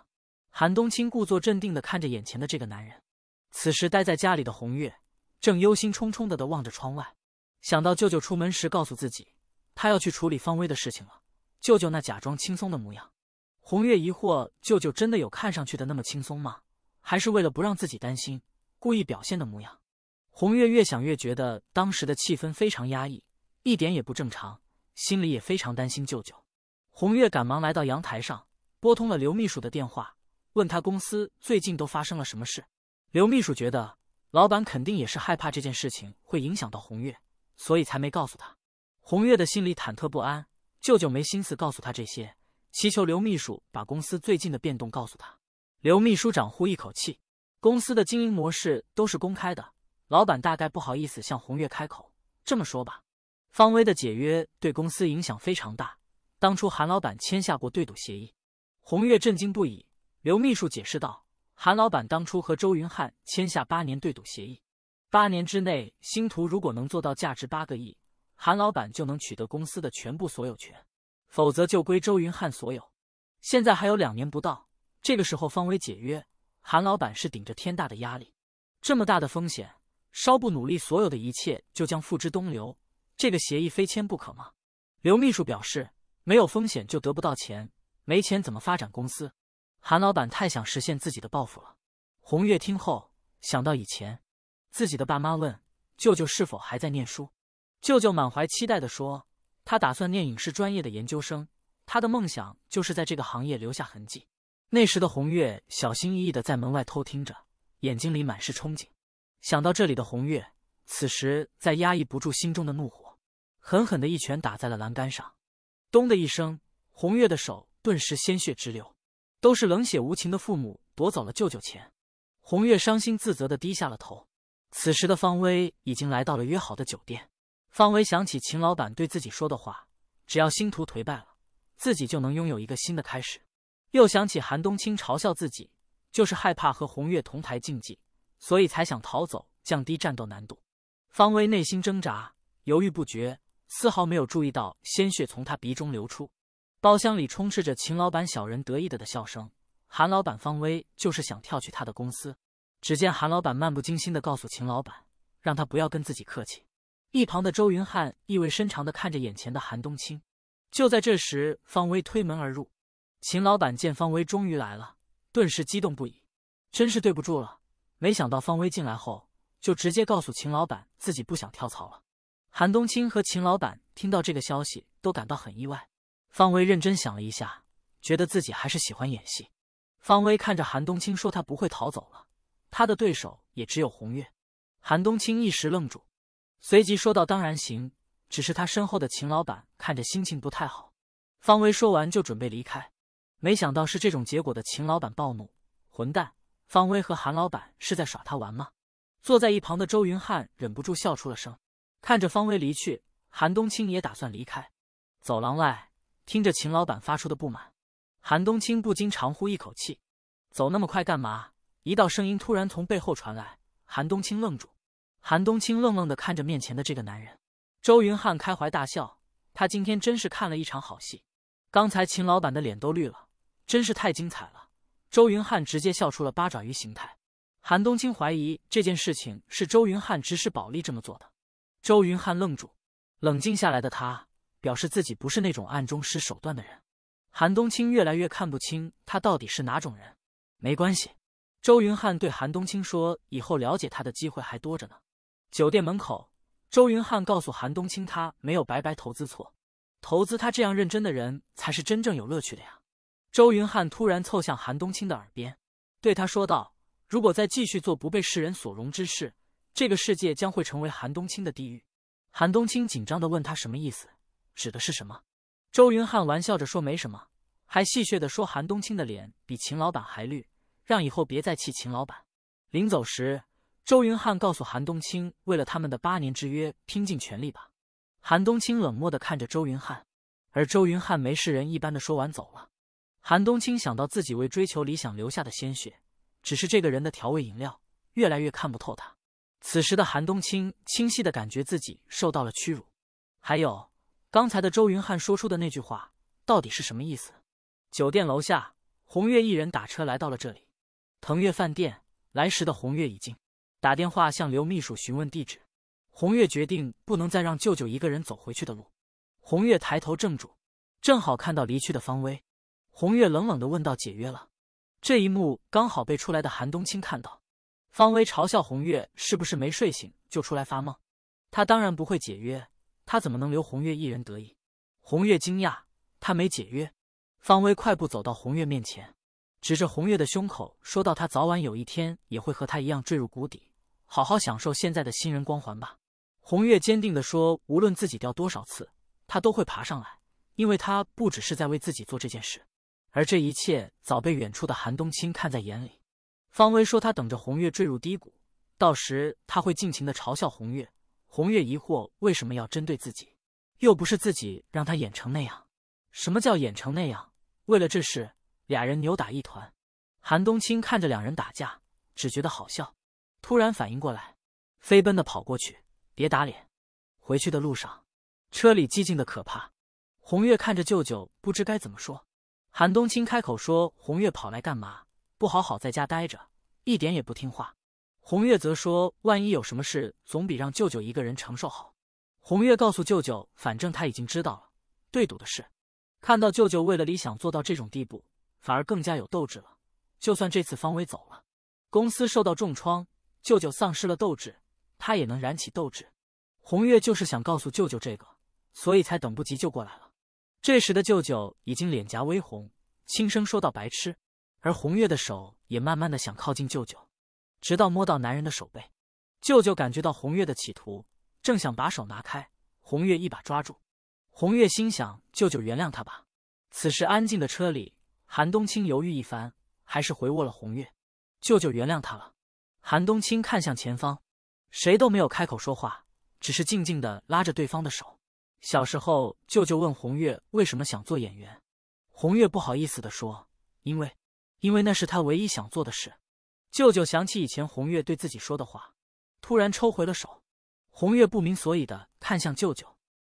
韩冬青故作镇定的看着眼前的这个男人。此时待在家里的红月正忧心忡忡的的望着窗外，想到舅舅出门时告诉自己，他要去处理方威的事情了。舅舅那假装轻松的模样，红月疑惑：舅舅真的有看上去的那么轻松吗？还是为了不让自己担心，故意表现的模样？红月越想越觉得当时的气氛非常压抑，一点也不正常，心里也非常担心舅舅。红月赶忙来到阳台上，拨通了刘秘书的电话。问他公司最近都发生了什么事？刘秘书觉得老板肯定也是害怕这件事情会影响到红月，所以才没告诉他。红月的心里忐忑不安，舅舅没心思告诉他这些，祈求刘秘书把公司最近的变动告诉他。刘秘书长呼一口气，公司的经营模式都是公开的，老板大概不好意思向红月开口。这么说吧，方威的解约对公司影响非常大。当初韩老板签下过对赌协议，红月震惊不已。刘秘书解释道：“韩老板当初和周云汉签下八年对赌协议，八年之内星图如果能做到价值八个亿，韩老板就能取得公司的全部所有权，否则就归周云汉所有。现在还有两年不到，这个时候方威解约，韩老板是顶着天大的压力，这么大的风险，稍不努力，所有的一切就将付之东流。这个协议非签不可吗？”刘秘书表示：“没有风险就得不到钱，没钱怎么发展公司？”韩老板太想实现自己的抱负了。红月听后想到以前，自己的爸妈问舅舅是否还在念书，舅舅满怀期待地说他打算念影视专业的研究生，他的梦想就是在这个行业留下痕迹。那时的红月小心翼翼地在门外偷听着，眼睛里满是憧憬。想到这里的红月，此时在压抑不住心中的怒火，狠狠的一拳打在了栏杆上，咚的一声，红月的手顿时鲜血直流。都是冷血无情的父母夺走了舅舅钱，红月伤心自责的低下了头。此时的方威已经来到了约好的酒店。方威想起秦老板对自己说的话，只要星途颓败了，自己就能拥有一个新的开始。又想起韩冬青嘲笑自己，就是害怕和红月同台竞技，所以才想逃走，降低战斗难度。方威内心挣扎，犹豫不决，丝毫没有注意到鲜血从他鼻中流出。包厢里充斥着秦老板小人得意的笑声。韩老板方威就是想跳去他的公司。只见韩老板漫不经心地告诉秦老板，让他不要跟自己客气。一旁的周云汉意味深长地看着眼前的韩冬青。就在这时，方威推门而入。秦老板见方威终于来了，顿时激动不已。真是对不住了，没想到方威进来后就直接告诉秦老板自己不想跳槽了。韩冬青和秦老板听到这个消息都感到很意外。方威认真想了一下，觉得自己还是喜欢演戏。方威看着韩冬青说：“他不会逃走了，他的对手也只有红月。”韩冬青一时愣住，随即说道：“当然行，只是他身后的秦老板看着心情不太好。”方威说完就准备离开，没想到是这种结果的秦老板暴怒：“混蛋，方威和韩老板是在耍他玩吗？”坐在一旁的周云汉忍不住笑出了声。看着方威离去，韩冬青也打算离开。走廊外。听着秦老板发出的不满，韩冬青不禁长呼一口气。走那么快干嘛？一道声音突然从背后传来，韩冬青愣住。韩冬青愣愣的看着面前的这个男人。周云汉开怀大笑，他今天真是看了一场好戏。刚才秦老板的脸都绿了，真是太精彩了。周云汉直接笑出了八爪鱼形态。韩冬青怀疑这件事情是周云汉指使宝利这么做的。周云汉愣住，冷静下来的他。表示自己不是那种暗中使手段的人。韩冬青越来越看不清他到底是哪种人。没关系，周云汉对韩冬青说：“以后了解他的机会还多着呢。”酒店门口，周云汉告诉韩冬青：“他没有白白投资错，投资他这样认真的人，才是真正有乐趣的呀。”周云汉突然凑向韩冬青的耳边，对他说道：“如果再继续做不被世人所容之事，这个世界将会成为韩冬青的地狱。”韩冬青紧张的问他什么意思。指的是什么？周云汉玩笑着说：“没什么。”还戏谑的说：“韩冬青的脸比秦老板还绿，让以后别再气秦老板。”临走时，周云汉告诉韩冬青：“为了他们的八年之约，拼尽全力吧。”韩冬青冷漠的看着周云汉，而周云汉没事人一般的说完走了。韩冬青想到自己为追求理想留下的鲜血，只是这个人的调味饮料，越来越看不透他。此时的韩冬青清晰的感觉自己受到了屈辱，还有。刚才的周云汉说出的那句话到底是什么意思？酒店楼下，红月一人打车来到了这里。腾越饭店来时的红月已经打电话向刘秘书询问地址。红月决定不能再让舅舅一个人走回去的路。红月抬头怔住，正好看到离去的方薇。红月冷冷的问道：“解约了？”这一幕刚好被出来的韩冬青看到。方薇嘲笑红月：“是不是没睡醒就出来发梦？”他当然不会解约。他怎么能留红月一人得意？红月惊讶，他没解约。方威快步走到红月面前，指着红月的胸口说道：“他早晚有一天也会和他一样坠入谷底，好好享受现在的新人光环吧。”红月坚定地说：“无论自己掉多少次，他都会爬上来，因为他不只是在为自己做这件事，而这一切早被远处的韩冬青看在眼里。”方威说：“他等着红月坠入低谷，到时他会尽情的嘲笑红月。”红月疑惑为什么要针对自己？又不是自己让他演成那样。什么叫演成那样？为了这事，俩人扭打一团。韩冬青看着两人打架，只觉得好笑。突然反应过来，飞奔的跑过去，别打脸。回去的路上，车里寂静的可怕。红月看着舅舅，不知该怎么说。韩冬青开口说：“红月跑来干嘛？不好好在家待着，一点也不听话。”红月则说：“万一有什么事，总比让舅舅一个人承受好。”红月告诉舅舅：“反正他已经知道了，对赌的事。”看到舅舅为了理想做到这种地步，反而更加有斗志了。就算这次方威走了，公司受到重创，舅舅丧失了斗志，他也能燃起斗志。红月就是想告诉舅舅这个，所以才等不及就过来了。这时的舅舅已经脸颊微红，轻声说道：“白痴。”而红月的手也慢慢的想靠近舅舅。直到摸到男人的手背，舅舅感觉到红月的企图，正想把手拿开，红月一把抓住。红月心想：“舅舅原谅他吧。”此时安静的车里，韩冬青犹豫一番，还是回握了红月：“舅舅原谅他了。”韩冬青看向前方，谁都没有开口说话，只是静静的拉着对方的手。小时候，舅舅问红月为什么想做演员，红月不好意思的说：“因为，因为那是他唯一想做的事。”舅舅想起以前红月对自己说的话，突然抽回了手。红月不明所以的看向舅舅，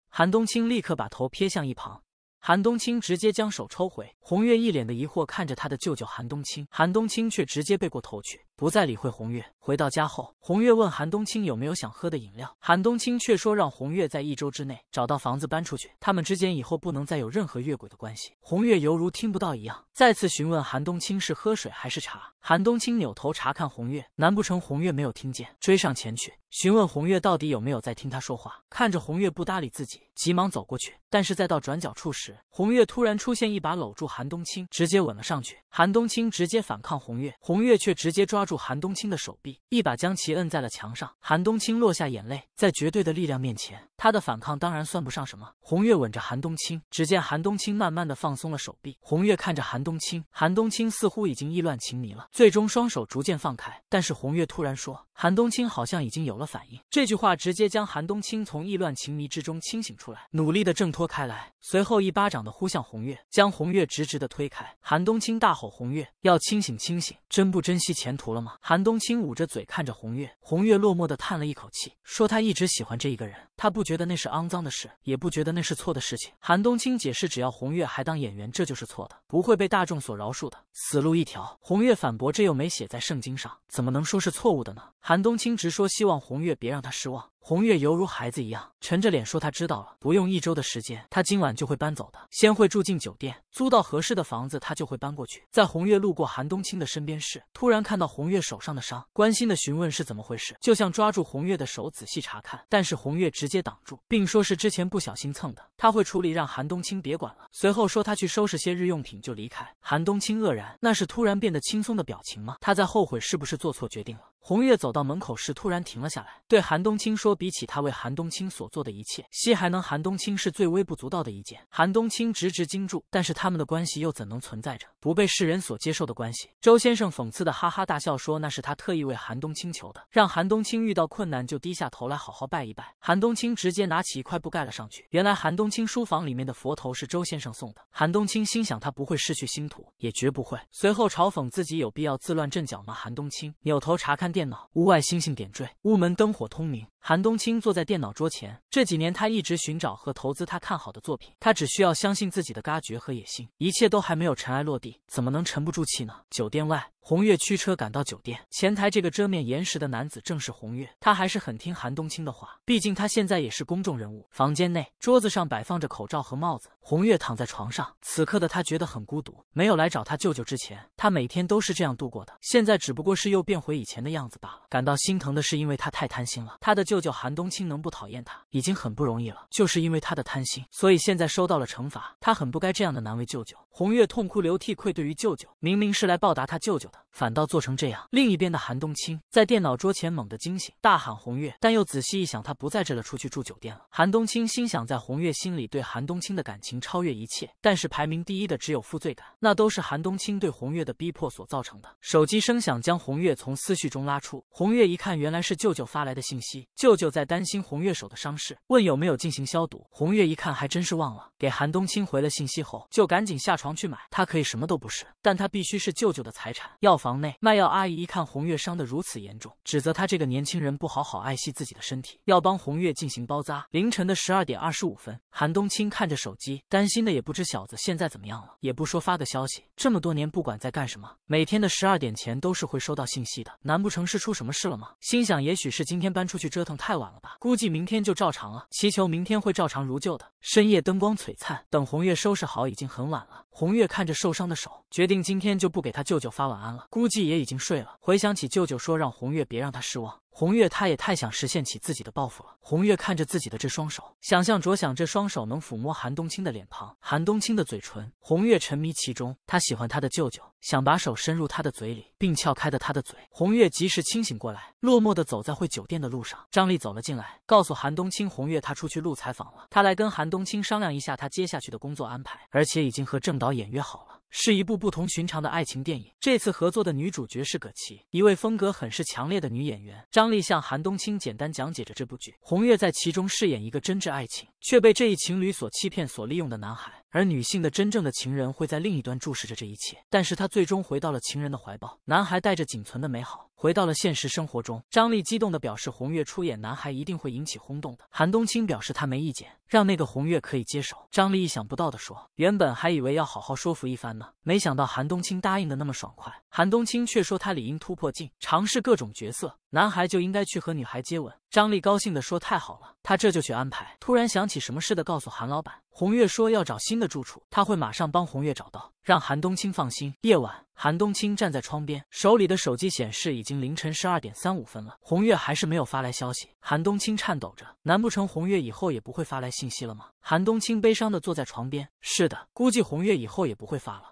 韩冬青立刻把头撇向一旁。韩冬青直接将手抽回，红月一脸的疑惑看着他的舅舅韩冬青，韩冬青却直接背过头去。不再理会红月。回到家后，红月问韩冬青有没有想喝的饮料，韩冬青却说让红月在一周之内找到房子搬出去，他们之间以后不能再有任何越轨的关系。红月犹如听不到一样，再次询问韩冬青是喝水还是茶。韩冬青扭头查看红月，难不成红月没有听见？追上前去询问红月到底有没有在听他说话。看着红月不搭理自己，急忙走过去，但是再到转角处时，红月突然出现，一把搂住韩冬青，直接吻了上去。韩冬青直接反抗红月，红月却直接抓。抓住韩冬青的手臂，一把将其摁在了墙上。韩冬青落下眼泪，在绝对的力量面前。他的反抗当然算不上什么。红月吻着韩冬青，只见韩冬青慢慢的放松了手臂。红月看着韩冬青，韩冬青似乎已经意乱情迷了，最终双手逐渐放开。但是红月突然说：“韩冬青好像已经有了反应。”这句话直接将韩冬青从意乱情迷之中清醒出来，努力的挣脱开来，随后一巴掌的呼向红月，将红月直直的推开。韩冬青大吼：“红月要清醒清醒，真不珍惜前途了吗？”韩冬青捂着嘴看着红月，红月落寞的叹了一口气，说：“他一直喜欢这一个人。”他不觉得那是肮脏的事，也不觉得那是错的事情。韩冬青解释，只要红月还当演员，这就是错的，不会被大众所饶恕的，死路一条。红月反驳，这又没写在圣经上，怎么能说是错误的呢？韩冬青直说，希望红月别让他失望。红月犹如孩子一样，沉着脸说：“他知道了，不用一周的时间，他今晚就会搬走的。先会住进酒店，租到合适的房子，他就会搬过去。”在红月路过韩冬青的身边时，突然看到红月手上的伤，关心的询问是怎么回事，就像抓住红月的手仔细查看。但是红月直接挡住，并说是之前不小心蹭的，他会处理，让韩冬青别管了。随后说他去收拾些日用品就离开。韩冬青愕然，那是突然变得轻松的表情吗？他在后悔是不是做错决定了？红月走到门口时，突然停了下来，对韩冬青说：“比起他为韩冬青所做的一切，西还能韩冬青是最微不足道的一件。”韩冬青直直惊住，但是他们的关系又怎能存在着不被世人所接受的关系？周先生讽刺的哈哈大笑说：“那是他特意为韩冬青求的，让韩冬青遇到困难就低下头来好好拜一拜。”韩冬青直接拿起一块布盖了上去。原来韩冬青书房里面的佛头是周先生送的。韩冬青心想：他不会失去星途，也绝不会。随后嘲讽自己有必要自乱阵脚吗？韩冬青扭头查看。电脑，屋外星星点缀，屋门灯火通明。韩冬青坐在电脑桌前，这几年他一直寻找和投资他看好的作品，他只需要相信自己的感觉和野心，一切都还没有尘埃落地，怎么能沉不住气呢？酒店外，红月驱车赶到酒店前台，这个遮面严实的男子正是红月，他还是很听韩冬青的话，毕竟他现在也是公众人物。房间内，桌子上摆放着口罩和帽子，红月躺在床上，此刻的他觉得很孤独。没有来找他舅舅之前，他每天都是这样度过的，现在只不过是又变回以前的样子罢了。感到心疼的是，因为他太贪心了，他的舅。舅舅韩冬青能不讨厌他已经很不容易了，就是因为他的贪心，所以现在收到了惩罚。他很不该这样的难为舅舅。红月痛哭流涕，愧对于舅舅，明明是来报答他舅舅的，反倒做成这样。另一边的韩冬青在电脑桌前猛地惊醒，大喊红月，但又仔细一想，他不在这了，出去住酒店了。韩冬青心想，在红月心里，对韩冬青的感情超越一切，但是排名第一的只有负罪感，那都是韩冬青对红月的逼迫所造成的。手机声响将红月从思绪中拉出，红月一看，原来是舅舅发来的信息。舅舅在担心红月手的伤势，问有没有进行消毒。红月一看，还真是忘了，给韩冬青回了信息后，就赶紧下床去买。他可以什么都不是，但他必须是舅舅的财产。药房内，卖药阿姨一看红月伤得如此严重，指责他这个年轻人不好好爱惜自己的身体，要帮红月进行包扎。凌晨的十二点二十五分，韩冬青看着手机，担心的也不知小子现在怎么样了，也不说发个消息。这么多年，不管在干什么，每天的十二点前都是会收到信息的，难不成是出什么事了吗？心想，也许是今天搬出去折腾。太晚了吧，估计明天就照常了。祈求明天会照常如旧的。深夜灯光璀璨，等红月收拾好，已经很晚了。红月看着受伤的手，决定今天就不给他舅舅发晚安了，估计也已经睡了。回想起舅舅说让红月别让他失望。红月，她也太想实现起自己的抱负了。红月看着自己的这双手，想象着想这双手能抚摸韩冬青的脸庞，韩冬青的嘴唇。红月沉迷其中，她喜欢她的舅舅，想把手伸入他的嘴里，并撬开的他的嘴。红月及时清醒过来，落寞的走在回酒店的路上。张丽走了进来，告诉韩冬青，红月她出去录采访了，她来跟韩冬青商量一下她接下去的工作安排，而且已经和郑导演约好了。是一部不同寻常的爱情电影。这次合作的女主角是葛琪，一位风格很是强烈的女演员。张丽向韩冬青简单讲解着这部剧，红月在其中饰演一个真挚爱情却被这一情侣所欺骗、所利用的男孩。而女性的真正的情人会在另一端注视着这一切，但是他最终回到了情人的怀抱。男孩带着仅存的美好回到了现实生活中。张丽激动的表示：“红月出演男孩一定会引起轰动的。”韩冬青表示他没意见，让那个红月可以接手。张丽意想不到的说：“原本还以为要好好说服一番呢，没想到韩冬青答应的那么爽快。”韩冬青却说：“他理应突破境，尝试各种角色，男孩就应该去和女孩接吻。”张丽高兴的说：“太好了，他这就去安排。”突然想起什么似的，告诉韩老板。红月说要找新的住处，他会马上帮红月找到，让韩冬青放心。夜晚，韩冬青站在窗边，手里的手机显示已经凌晨十二点三五分了，红月还是没有发来消息。韩冬青颤抖着，难不成红月以后也不会发来信息了吗？韩冬青悲伤的坐在床边，是的，估计红月以后也不会发了。